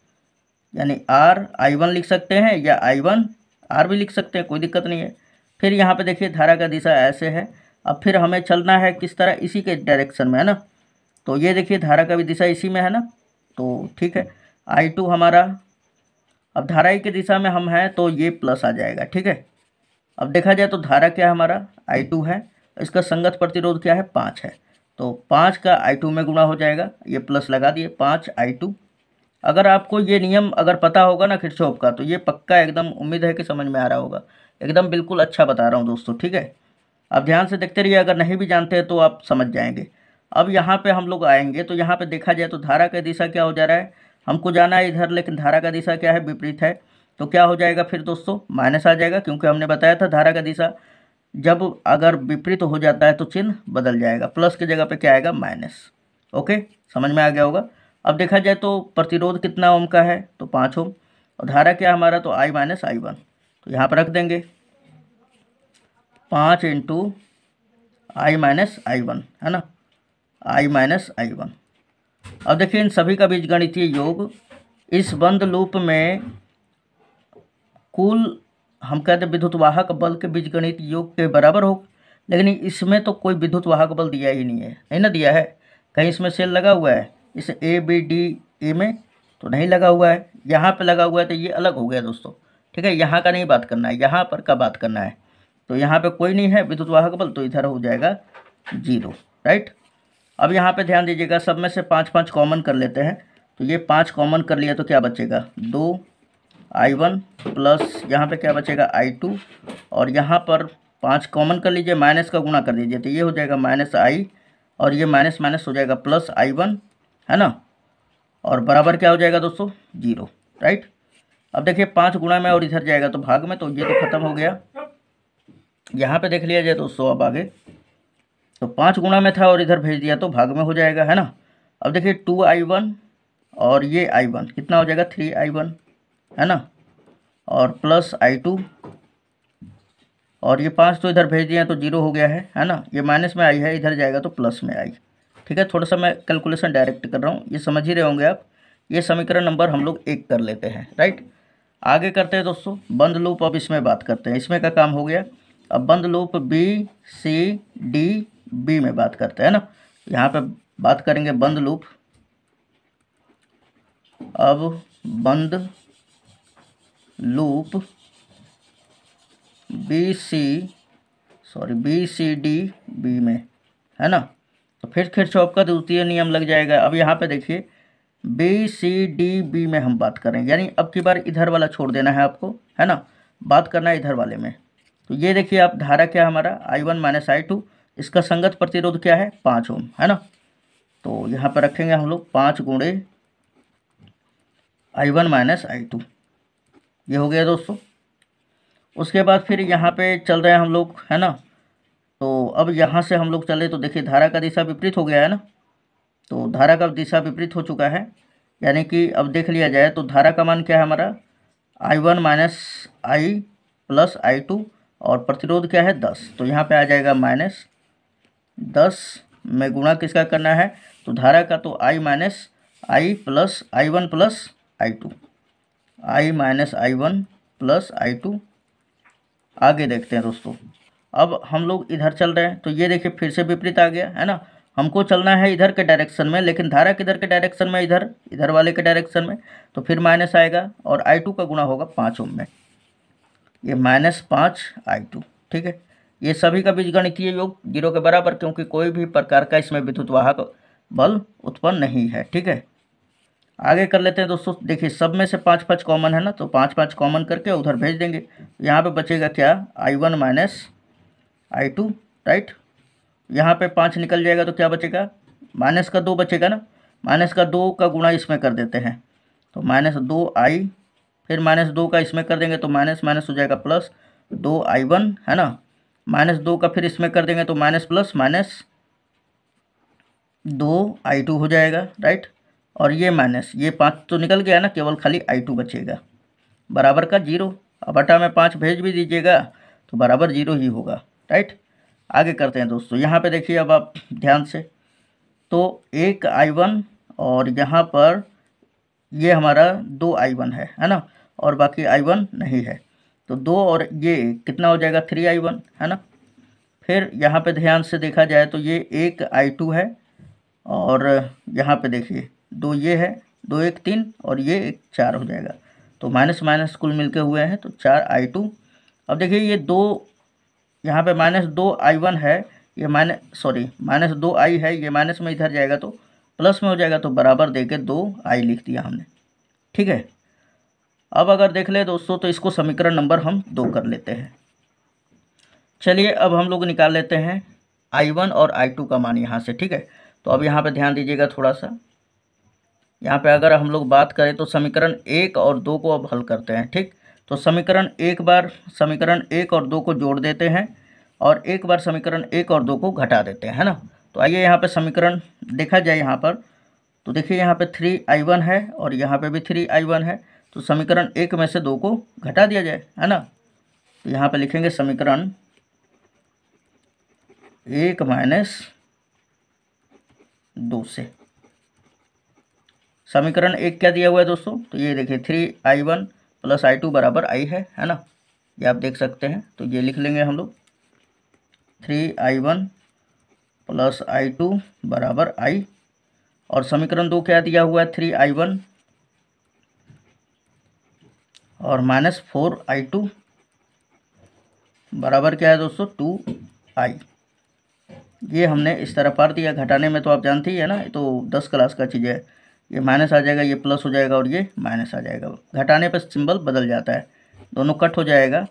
यानी आर आई वन लिख सकते हैं या आई वन आर भी लिख सकते हैं कोई दिक्कत नहीं है फिर यहाँ पे देखिए धारा का दिशा ऐसे है अब फिर हमें चलना है किस तरह इसी के डायरेक्शन में है ना तो ये देखिए धारा का भी दिशा इसी में है ना तो ठीक है आई टू हमारा अब धाराई की दिशा में हम हैं तो ये प्लस आ जाएगा ठीक है अब देखा जाए तो धारा क्या है हमारा आई टू है इसका संगत प्रतिरोध क्या है पाँच है तो पाँच का आई टू में गुणा हो जाएगा ये प्लस लगा दिए पाँच आई टू अगर आपको ये नियम अगर पता होगा ना किरचौप का तो ये पक्का एकदम उम्मीद है कि समझ में आ रहा होगा एकदम बिल्कुल अच्छा बता रहा हूँ दोस्तों ठीक है आप ध्यान से देखते रहिए अगर नहीं भी जानते हैं तो आप समझ जाएंगे अब यहाँ पे हम लोग आएंगे तो यहाँ पे देखा जाए तो धारा का दिशा क्या हो जा रहा है हमको जाना है इधर लेकिन धारा का दिशा क्या है विपरीत है तो क्या हो जाएगा फिर दोस्तों माइनस आ जाएगा क्योंकि हमने बताया था धारा का दिशा जब अगर विपरीत हो जाता है तो चिन्ह बदल जाएगा प्लस की जगह पर क्या आएगा माइनस ओके समझ में आ गया होगा अब देखा जाए तो प्रतिरोध कितना ओम का है तो पाँच ओम और धारा क्या हमारा तो आई माइनस आई वन तो यहाँ पर रख देंगे पाँच into I minus I one है ना आई माइनस आई वन अब देखिए इन सभी का बीजगणितीय योग इस बंद लूप में कुल हम कहते हैं विद्युत वाहक बल के बीजगणित योग के बराबर हो लेकिन इसमें तो कोई विद्युत वाहक बल दिया ही नहीं है नहीं ना दिया है कहीं इसमें सेल लगा हुआ है इस ए बी डी ए में तो नहीं लगा हुआ है यहाँ पे लगा हुआ है तो ये अलग हो गया दोस्तों ठीक है यहाँ का नहीं बात करना है यहाँ पर का बात करना है तो यहाँ पे कोई नहीं है विद्युत वाहक बल तो इधर हो जाएगा जीरो राइट अब यहाँ पे ध्यान दीजिएगा सब में से पाँच पाँच कॉमन कर लेते हैं तो ये पाँच कॉमन कर लिया तो क्या बचेगा दो आई वन प्लस यहाँ पर क्या बचेगा आई टू और यहाँ पर पाँच कॉमन कर लीजिए माइनस का गुणा कर दीजिए तो ये हो जाएगा माइनस आई और ये माइनस माइनस हो जाएगा प्लस आई वन है ना और बराबर क्या हो जाएगा दोस्तों जीरो राइट अब देखिए पाँच गुणा में और इधर जाएगा तो भाग में तो ये तो खत्म हो गया यहाँ पे देख लिया जाए तो सौ अब आगे तो पाँच गुणा में था और इधर भेज दिया तो भाग में हो जाएगा है ना अब देखिए टू आई वन और ये आई वन कितना हो जाएगा थ्री आई वन है ना और प्लस आई टू और ये पाँच तो इधर भेज दिए तो जीरो हो गया है है ना ये माइनस में आई है इधर जाएगा तो प्लस में आई ठीक है थोड़ा सा मैं कैलकुलेशन डायरेक्ट कर रहा हूँ ये समझ ही रहे होंगे आप ये समीकरण नंबर हम लोग एक कर लेते हैं राइट आगे करते हैं दोस्तों बंद लूप अब इसमें बात करते हैं इसमें का काम हो गया अब बंद loop B C D B में बात करते हैं ना यहाँ पे बात करेंगे बंद लूप अब बंद loop B C sorry B C D B में है ना तो फिर फिर खिरछोप का द्वितीय नियम लग जाएगा अब यहाँ पे देखिए बी सी डी बी में हम बात करें यानी अब की बार इधर वाला छोड़ देना है आपको है ना बात करना है इधर वाले में तो ये देखिए आप धारा क्या है हमारा I one minus I two इसका संगत प्रतिरोध क्या है पाँच ओम है ना तो यहाँ पर रखेंगे हम लोग पाँच गुणे I one minus I two ये हो गया दोस्तों उसके बाद फिर यहाँ पे चल रहे हैं हम लोग है ना तो अब यहाँ से हम लोग चले तो देखिए धारा का दिशा विपरीत हो गया है ना तो धारा का दिशा विपरीत हो चुका है यानी कि अब देख लिया जाए तो धारा का मान क्या है हमारा I one minus I plus I two और प्रतिरोध क्या है दस तो यहाँ पे आ जाएगा माइनस दस में गुणा किसका करना है तो धारा का तो I minus I plus I one plus I two I minus I one plus I two आगे देखते हैं दोस्तों अब हम लोग इधर चल रहे हैं तो ये देखिए फिर से विपरीत आ गया है ना हमको चलना है इधर के डायरेक्शन में लेकिन धारा किधर के डायरेक्शन में इधर इधर वाले के डायरेक्शन में तो फिर माइनस आएगा और आई टू का गुणा होगा पाँच ओम में ये माइनस पाँच आई टू ठीक है ये सभी का बीज योग जीरो के बराबर क्योंकि कोई भी प्रकार का इसमें विद्युत वाहक बल उत्पन्न नहीं है ठीक है आगे कर लेते हैं दोस्तों देखिए सब में से पाँच पाँच कॉमन है ना तो पाँच पाँच कॉमन करके उधर भेज देंगे यहाँ पे बचेगा क्या I one minus I two right यहाँ पे पाँच निकल जाएगा तो क्या बचेगा माइनस का दो बचेगा ना माइनस का दो का गुणा इसमें कर देते हैं तो माइनस दो आई फिर माइनस दो का इसमें कर देंगे तो माइनस माइनस हो जाएगा प्लस दो आई वन है ना माइनस दो का फिर इसमें कर देंगे तो माइनस प्लस माइनस दो आई टू हो जाएगा राइट और ये माइनस ये पाँच तो निकल गया ना केवल खाली आई टू बचेगा बराबर का जीरो अब अटा में पाँच भेज भी दीजिएगा तो बराबर जीरो ही होगा राइट आगे करते हैं दोस्तों यहाँ पे देखिए अब आप ध्यान से तो एक आई वन और यहाँ पर ये हमारा दो आई वन है है ना और बाकी आई वन नहीं है तो दो और ये कितना हो जाएगा थ्री आई वन है ना फिर यहाँ पे ध्यान से देखा जाए तो ये एक आई टू है और यहाँ पे देखिए दो ये है दो एक तीन और ये एक चार हो जाएगा तो माइनस माइनस कुल मिलके हुए हैं तो चार आई टू अब देखिए ये दो यहाँ पे माइनस दो आई वन है ये माइनस सॉरी माइनस दो आई है ये माइनस में इधर जाएगा तो प्लस में हो जाएगा तो बराबर दे के दो आई लिख दिया हमने ठीक है अब अगर देख ले दोस्तों तो इसको समीकरण नंबर हम दो कर लेते हैं चलिए अब हम लोग निकाल लेते हैं आई वन और आई टू का मान यहाँ से ठीक है तो अब यहाँ पे ध्यान दीजिएगा थोड़ा सा यहाँ पे अगर हम लोग बात करें तो समीकरण एक और दो को अब हल करते हैं ठीक तो समीकरण एक बार समीकरण एक और दो को जोड़ देते हैं और एक बार समीकरण एक और दो को घटा देते हैं है ना तो आइए यहाँ पे समीकरण देखा जाए यहाँ पर तो देखिए यहाँ पे थ्री आई वन है और यहाँ पे भी थ्री आई वन है तो समीकरण एक में से दो को घटा दिया जाए है ना तो यहाँ पे लिखेंगे समीकरण एक माइनस दो से समीकरण एक क्या दिया हुआ है दोस्तों तो ये देखिए three I one plus I two बराबर आई है है ना ये आप देख सकते हैं तो ये लिख लेंगे हम लोग three I one plus I two बराबर आई और समीकरण दो क्या दिया हुआ है थ्री आई वन और माइनस फोर आई टू बराबर क्या है दोस्तों टू आई ये हमने इस तरह पार दिया घटाने में तो आप जानते ही है ना तो दस क्लास का चीज़ है ये माइनस आ जाएगा ये प्लस हो जाएगा और ये माइनस आ जाएगा घटाने पर सिंबल बदल जाता है दोनों कट हो जाएगा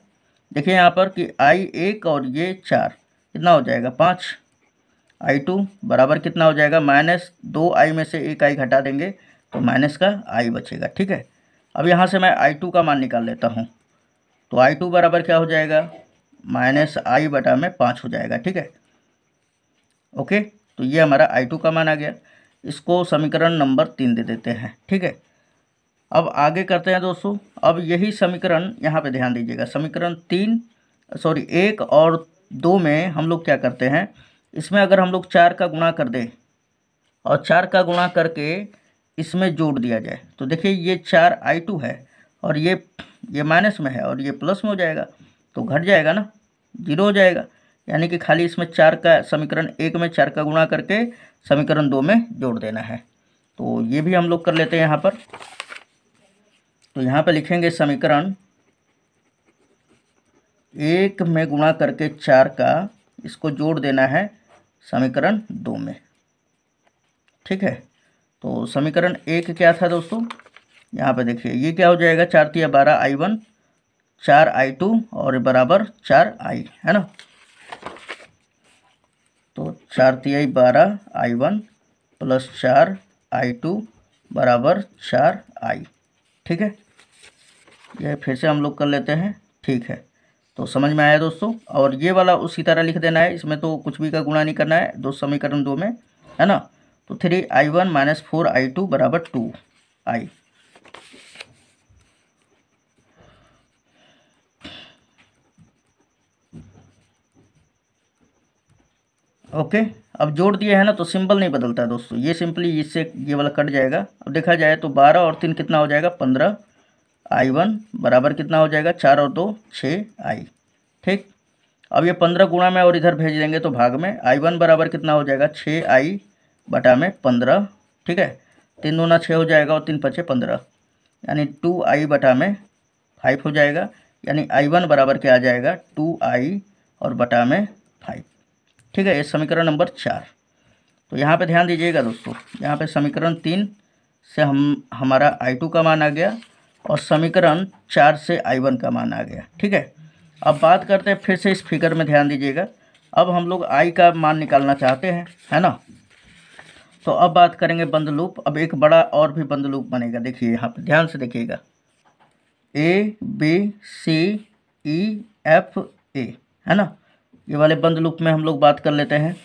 देखिए यहाँ पर कि आई एक और ये चार कितना हो जाएगा पाँच आई टू बराबर कितना हो जाएगा माइनस दो आई में से एक आई घटा देंगे तो माइनस का आई बचेगा ठीक है अब यहाँ से मैं आई टू का मान निकाल लेता हूँ तो आई टू बराबर क्या हो जाएगा माइनस आई बटा में पाँच हो जाएगा ठीक है ओके तो ये हमारा आई टू का मान आ गया इसको समीकरण नंबर तीन दे देते हैं ठीक है अब आगे करते हैं दोस्तों अब यही समीकरण यहाँ पे ध्यान दीजिएगा समीकरण तीन सॉरी एक और दो में हम लोग क्या करते हैं इसमें अगर हम लोग चार का गुणा कर दें और चार का गुणा करके इसमें जोड़ दिया जाए तो देखिए ये चार आई टू है और ये ये माइनस में है और ये प्लस में हो जाएगा तो घट जाएगा ना जीरो हो जाएगा यानी कि खाली इसमें चार का समीकरण एक में चार का गुणा करके समीकरण दो में जोड़ देना है तो ये भी हम लोग कर लेते हैं यहाँ पर तो यहाँ पर लिखेंगे समीकरण एक में गुणा करके चार का इसको जोड़ देना है समीकरण दो में ठीक है तो समीकरण एक क्या था दोस्तों यहाँ पे देखिए ये क्या हो जाएगा चार तीन बारह आई वन चार आई टू और बराबर चार आई है ना तो चार तिहाई बारह आई वन प्लस चार आई टू बराबर चार आई ठीक है यह फिर से हम लोग कर लेते हैं ठीक है तो समझ में आया दोस्तों और ये वाला उसी तरह लिख देना है इसमें तो कुछ भी का गुणा नहीं करना है दो समीकरण दो में है ना तो three I one minus four I two बराबर टू आई ओके अब जोड़ दिए है ना तो सिंपल नहीं बदलता है दोस्तों ये सिंपली इससे ये वाला कट जाएगा अब देखा जाए तो बारह और तीन कितना हो जाएगा पंद्रह आई वन बराबर कितना हो जाएगा चार और दो छः आई ठीक अब ये पंद्रह गुणा में और इधर भेज देंगे तो भाग में आई वन बराबर कितना हो जाएगा छः आई बटा में पंद्रह ठीक है तीन दूना छः हो जाएगा और तीन पचे पंद्रह यानी टू आई बटा में फाइव हो जाएगा यानी आई वन बराबर क्या आ जाएगा टू आई और बटा में फाइव ठीक है ये समीकरण नंबर चार तो यहाँ पर ध्यान दीजिएगा दोस्तों यहाँ पर समीकरण तीन से हम हमारा आई टू का मान आ गया और समीकरण चार से आई वन का मान आ गया ठीक है अब बात करते हैं फिर से इस फिगर में ध्यान दीजिएगा अब हम लोग आई का मान निकालना चाहते हैं है ना तो अब बात करेंगे बंद लूप अब एक बड़ा और भी बंद लूप बनेगा देखिए यहाँ पर ध्यान से देखिएगा A B C E F A है ना ये वाले बंद लूप में हम लोग बात कर लेते हैं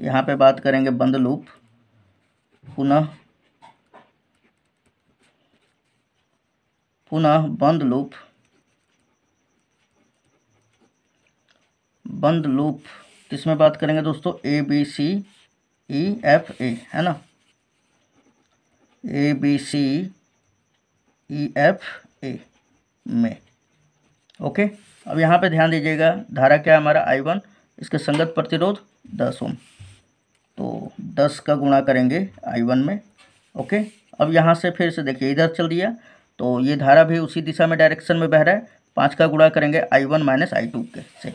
यहाँ पे बात करेंगे बंद लूप पुनः पुनः बंद लूप बंद लूप किसमें बात करेंगे दोस्तों A B C E F A है ना A B C E F A में ओके अब यहाँ पे ध्यान दीजिएगा धारा क्या है हमारा आई वन इसके संगत प्रतिरोध दस ओम तो दस का गुणा करेंगे आई वन में ओके अब यहाँ से फिर से देखिए इधर चल दिया तो ये धारा भी उसी दिशा में डायरेक्शन में बह रहा है पाँच का गुणा करेंगे I one minus I two के से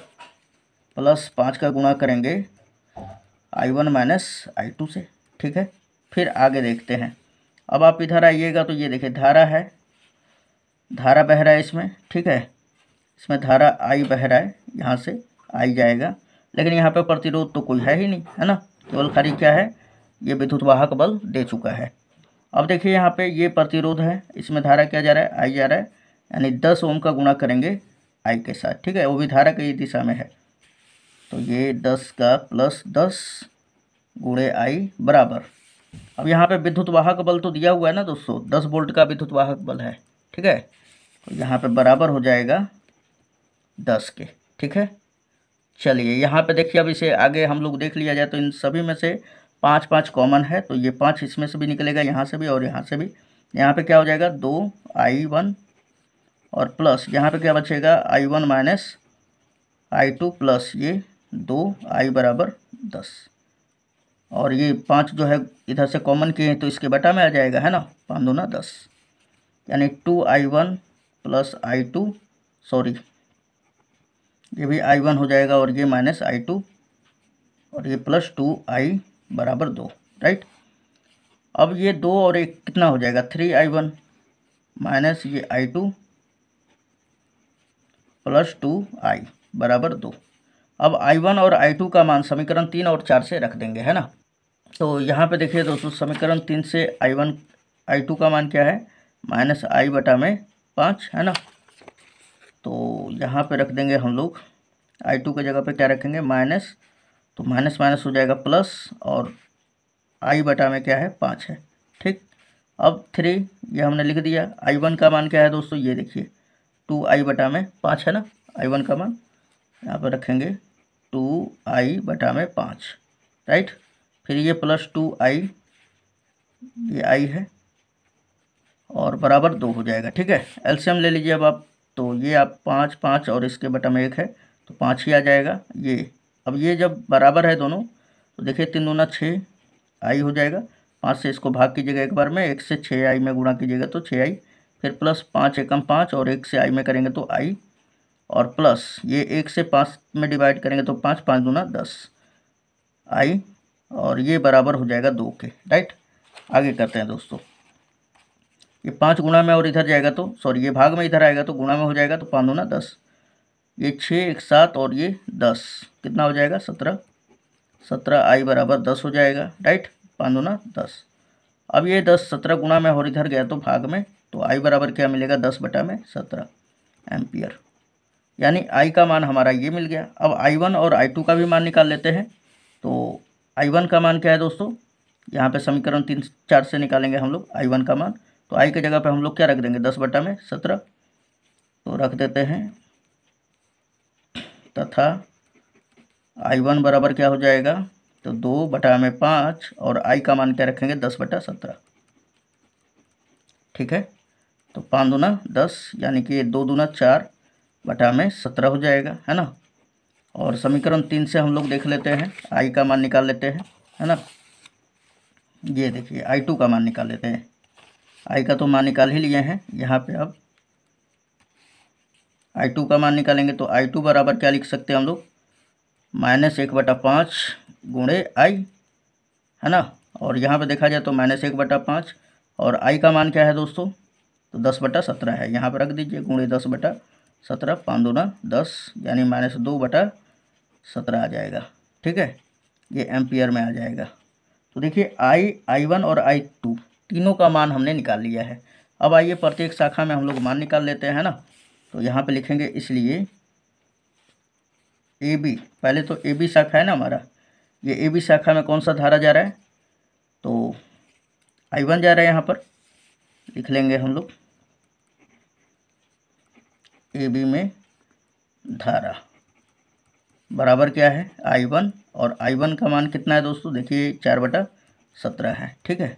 प्लस पाँच का गुणा करेंगे I one minus I two से ठीक है फिर आगे देखते हैं अब आप इधर आइएगा तो ये देखिए धारा है धारा बह रहा है इसमें ठीक है इसमें धारा आई बह रहा है यहाँ से आई जाएगा लेकिन यहाँ पर प्रतिरोध तो कोई है ही नहीं है ना केवल खाली क्या है ये विद्युत वाहक बल दे चुका है अब देखिए यहाँ पे ये प्रतिरोध है इसमें धारा क्या जा रहा है आई जा रहा है यानी दस ओम का गुणा करेंगे आई के साथ ठीक है वो भी धारा की दिशा में है तो ये दस का प्लस दस गुणे आई बराबर अब यहाँ पे विद्युत वाहक बल तो दिया हुआ है ना दोस्तों दस वोल्ट का विद्युत वाहक बल है ठीक है तो यहाँ पे बराबर हो जाएगा दस के ठीक है चलिए यहाँ पे देखिए अब इसे आगे हम लोग देख लिया जाए तो इन सभी में से पाँच पाँच कॉमन है तो ये पाँच इसमें से भी निकलेगा यहाँ से भी और यहाँ से भी यहाँ पे क्या हो जाएगा दो आई वन और प्लस यहाँ पे क्या बचेगा I one minus I two plus ये दो आई बराबर दस और ये पाँच जो है इधर से कॉमन किए हैं तो इसके बटा में आ जाएगा है ना पाँच दो ना दस यानी two I one plus I two sorry ये भी आई वन हो जाएगा और ये माइनस आई टू और ये प्लस टू आई बराबर दो राइट अब ये दो और एक कितना हो जाएगा थ्री आई वन माइनस ये I two plus two I बराबर दो अब आई वन और आई टू का मान समीकरण तीन और चार से रख देंगे है ना तो यहाँ पे देखिए दोस्तों समीकरण तीन से आई वन आई टू का मान क्या है माइनस आई बटा में पाँच है ना तो यहाँ पे रख देंगे हम लोग आई टू की जगह पे क्या रखेंगे माइनस तो माइनस माइनस हो जाएगा प्लस और आई बटा में क्या है पाँच है ठीक अब थ्री ये हमने लिख दिया आई वन का मान क्या है दोस्तों ये देखिए टू आई बटा में पाँच है ना आई वन का मान यहाँ पर रखेंगे टू आई बटा में पाँच राइट फिर ये प्लस टू आई ये आई है और बराबर दो हो जाएगा ठीक है एल्शियम ले लीजिए अब आप तो ये आप पाँच पाँच और इसके बटा में एक है तो पाँच ही आ जाएगा ये अब ये जब बराबर है दोनों तो देखिए तीन दूना छः आई हो जाएगा पाँच से इसको भाग कीजिएगा एक बार में एक से छः आई में गुणा कीजिएगा तो छः आई फिर प्लस पाँच एकम पाँच और एक से आई में करेंगे तो आई और प्लस ये एक से पाँच में डिवाइड करेंगे तो पाँच पाँच दूना दस आई और ये बराबर हो जाएगा दो के राइट आगे करते हैं दोस्तों ये पाँच गुणा में और इधर जाएगा तो सॉरी ये भाग में इधर आएगा तो गुणा में हो जाएगा तो पाँच दूना दस एक छः एक सात और ये दस कितना हो जाएगा सत्रह सत्रह आई बराबर दस हो जाएगा राइट पाँच ना दस अब ये दस सत्रह गुणा में और इधर गया तो भाग में तो आई बराबर क्या मिलेगा दस बटा में सत्रह एम्पियर यानी आई का मान हमारा ये मिल गया अब आई वन और आई टू का भी मान निकाल लेते हैं तो आई वन का मान क्या है दोस्तों यहाँ पे समीकरण तीन चार से निकालेंगे हम लोग आई वन का मान तो आई की जगह पे हम लोग क्या रख देंगे दस बटा में सत्रह तो रख देते हैं तथा आई वन बराबर क्या हो जाएगा तो दो बटा में पाँच और आई का मान क्या रखेंगे दस बटा सत्रह ठीक है तो पाँच दूना दस यानी कि दो दूना चार बटा में सत्रह हो जाएगा है ना और समीकरण तीन से हम लोग देख लेते हैं आई का मान निकाल लेते हैं है ना ये देखिए आई टू का मान निकाल लेते हैं आई का तो मान निकाल ही लिए हैं यहाँ पे अब आई टू का मान निकालेंगे तो आई टू बराबर क्या लिख सकते हैं हम लोग माइनस एक बटा पाँच गुणे आई है ना और यहाँ पे देखा जाए तो माइनस एक बटा पाँच और आई का मान क्या है दोस्तों तो दस बटा सत्रह है यहाँ पर रख दीजिए गुणे दस बटा सत्रह पाँच दो ना दस यानी माइनस दो बटा सत्रह आ जाएगा ठीक है ये एम्पियर में आ जाएगा तो देखिए आई आई वन और आई टू तीनों का मान हमने निकाल लिया है अब आइए प्रत्येक शाखा में हम लोग मान निकाल लेते हैं ना तो यहाँ पे लिखेंगे इसलिए ए बी पहले तो ए बी शाखा है ना हमारा ये ए बी शाखा में कौन सा धारा जा रहा है तो आई वन जा रहा है यहाँ पर लिख लेंगे हम लोग ए बी में धारा बराबर क्या है आई वन और आई वन का मान कितना है दोस्तों देखिए चार बटा सत्रह है ठीक है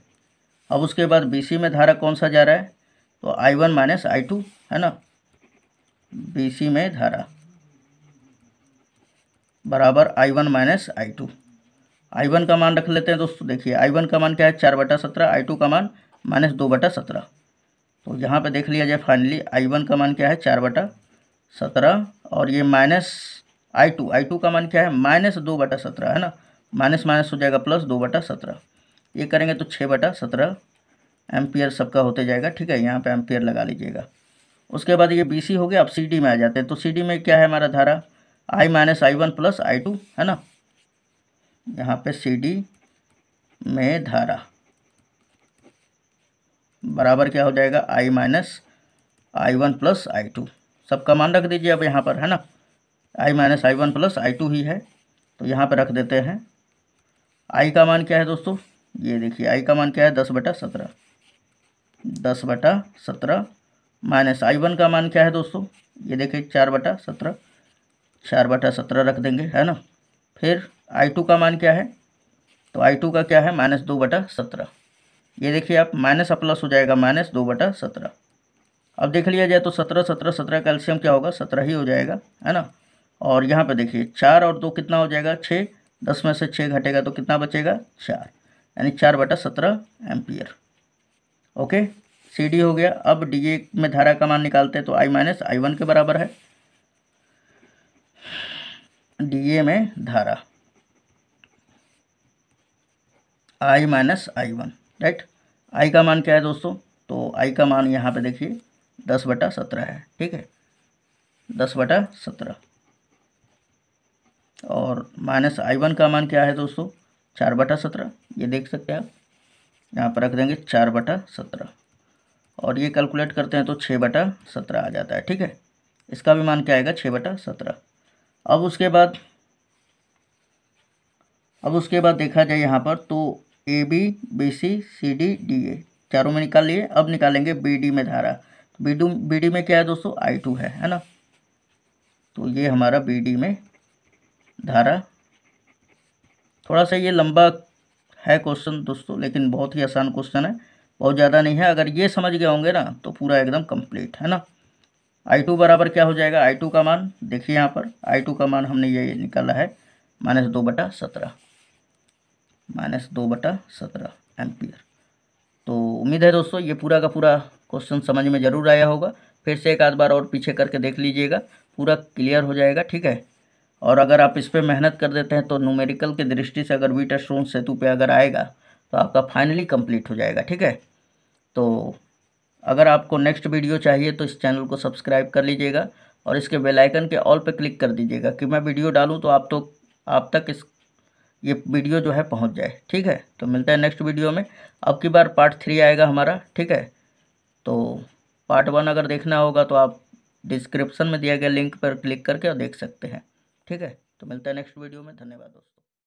अब उसके बाद बी सी में धारा कौन सा जा रहा है तो I one minus I two है ना सी में धारा बराबर I one minus I two I one का मान रख लेते हैं दोस्तों देखिए आई वन का मान क्या है चार बटा सत्रह आई टू का मान माइनस दो बटा सत्रह तो यहाँ पे देख लिया जाए फाइनली आई वन का मान क्या है चार बटा सत्रह और ये minus I two I two का मान क्या है माइनस दो बटा सत्रह है ना माइनस माइनस हो जाएगा प्लस दो बटा सत्रह ये करेंगे तो छः बटा सत्रह एम्पियर सबका होते जाएगा ठीक है यहाँ पे एम्पियर लगा लीजिएगा उसके बाद ये बी सी हो गया अब सी डी में आ जाते हैं तो सी डी में क्या है हमारा धारा I minus I one plus I two है ना यहाँ पे सी डी में धारा बराबर क्या हो जाएगा I minus I one plus I two सब का मान रख दीजिए अब यहाँ पर है ना I minus I one plus I two ही है तो यहाँ पर रख देते हैं आई का मान क्या है दोस्तों ये देखिए आई का मान क्या है दस बटा सत्रह दस बटा सत्रह माइनस आई वन का मान क्या है दोस्तों ये देखिए चार बटा सत्रह चार बटा सत्रह रख देंगे है ना फिर आई टू का मान क्या है तो आई टू का क्या है माइनस दो बटा सत्रह ये देखिए आप माइनस प्लस हो जाएगा माइनस दो बटा सत्रह अब देख लिया जाए तो सत्रह सत्रह सत्रह कैल्शियम क्या होगा सत्रह ही हो जाएगा है ना और यहाँ पर देखिए चार और दो कितना हो जाएगा छः दस में से छः घटेगा तो कितना बचेगा चार यानी चार बटा सत्रह एम्पियर ओके सी डी हो गया अब डी ए में धारा का मान निकालते हैं तो आई माइनस आई वन के बराबर है डी ए में धारा I minus I one right I का मान क्या है दोस्तों तो आई का मान यहाँ पे देखिए दस बटा सत्रह है ठीक है दस बटा सत्रह और माइनस आई वन का मान क्या है दोस्तों चार बटा सत्रह ये देख सकते हैं आप यहाँ पर रख देंगे चार बटा सत्रह और ये कैलकुलेट करते हैं तो छः बटा सत्रह आ जाता है ठीक है इसका भी मान क्या आएगा छः बटा सत्रह अब उसके बाद अब उसके बाद देखा जाए यहाँ पर तो A B B C C D D A चारों में निकाल लिए अब निकालेंगे बी डी में धारा बी डू बी डी में क्या है दोस्तों आई टू है है ना तो ये हमारा बी डी में धारा थोड़ा सा ये लंबा है क्वेश्चन दोस्तों लेकिन बहुत ही आसान क्वेश्चन है बहुत ज़्यादा नहीं है अगर ये समझ गए होंगे ना तो पूरा एकदम कंप्लीट है ना आई टू बराबर क्या हो जाएगा आई टू का मान देखिए यहाँ पर आई टू का मान हमने ये निकाला है माइनस दो बटा सत्रह माइनस दो बटा सत्रह एम्पियर तो उम्मीद है दोस्तों ये पूरा का पूरा क्वेश्चन समझ में ज़रूर आया होगा फिर से एक आध बार और पीछे करके देख लीजिएगा पूरा क्लियर हो जाएगा ठीक है और अगर आप इस पर मेहनत कर देते हैं तो न्यूमेरिकल की दृष्टि से अगर वीटर स्टोन सेतु पे अगर आएगा तो आपका फाइनली कंप्लीट हो जाएगा ठीक है तो अगर आपको नेक्स्ट वीडियो चाहिए तो इस चैनल को सब्सक्राइब कर लीजिएगा और इसके बेल आइकन के ऑल पर क्लिक कर दीजिएगा कि मैं वीडियो डालूँ तो आप तो आप तक इस ये वीडियो जो है पहुंच जाए ठीक है तो मिलता है नेक्स्ट वीडियो में अब की बार पार्ट थ्री आएगा हमारा ठीक है तो पार्ट वन अगर देखना होगा तो आप डिस्क्रिप्शन में दिया गया लिंक पर क्लिक करके और देख सकते हैं ठीक है तो मिलता है नेक्स्ट वीडियो में धन्यवाद दोस्तों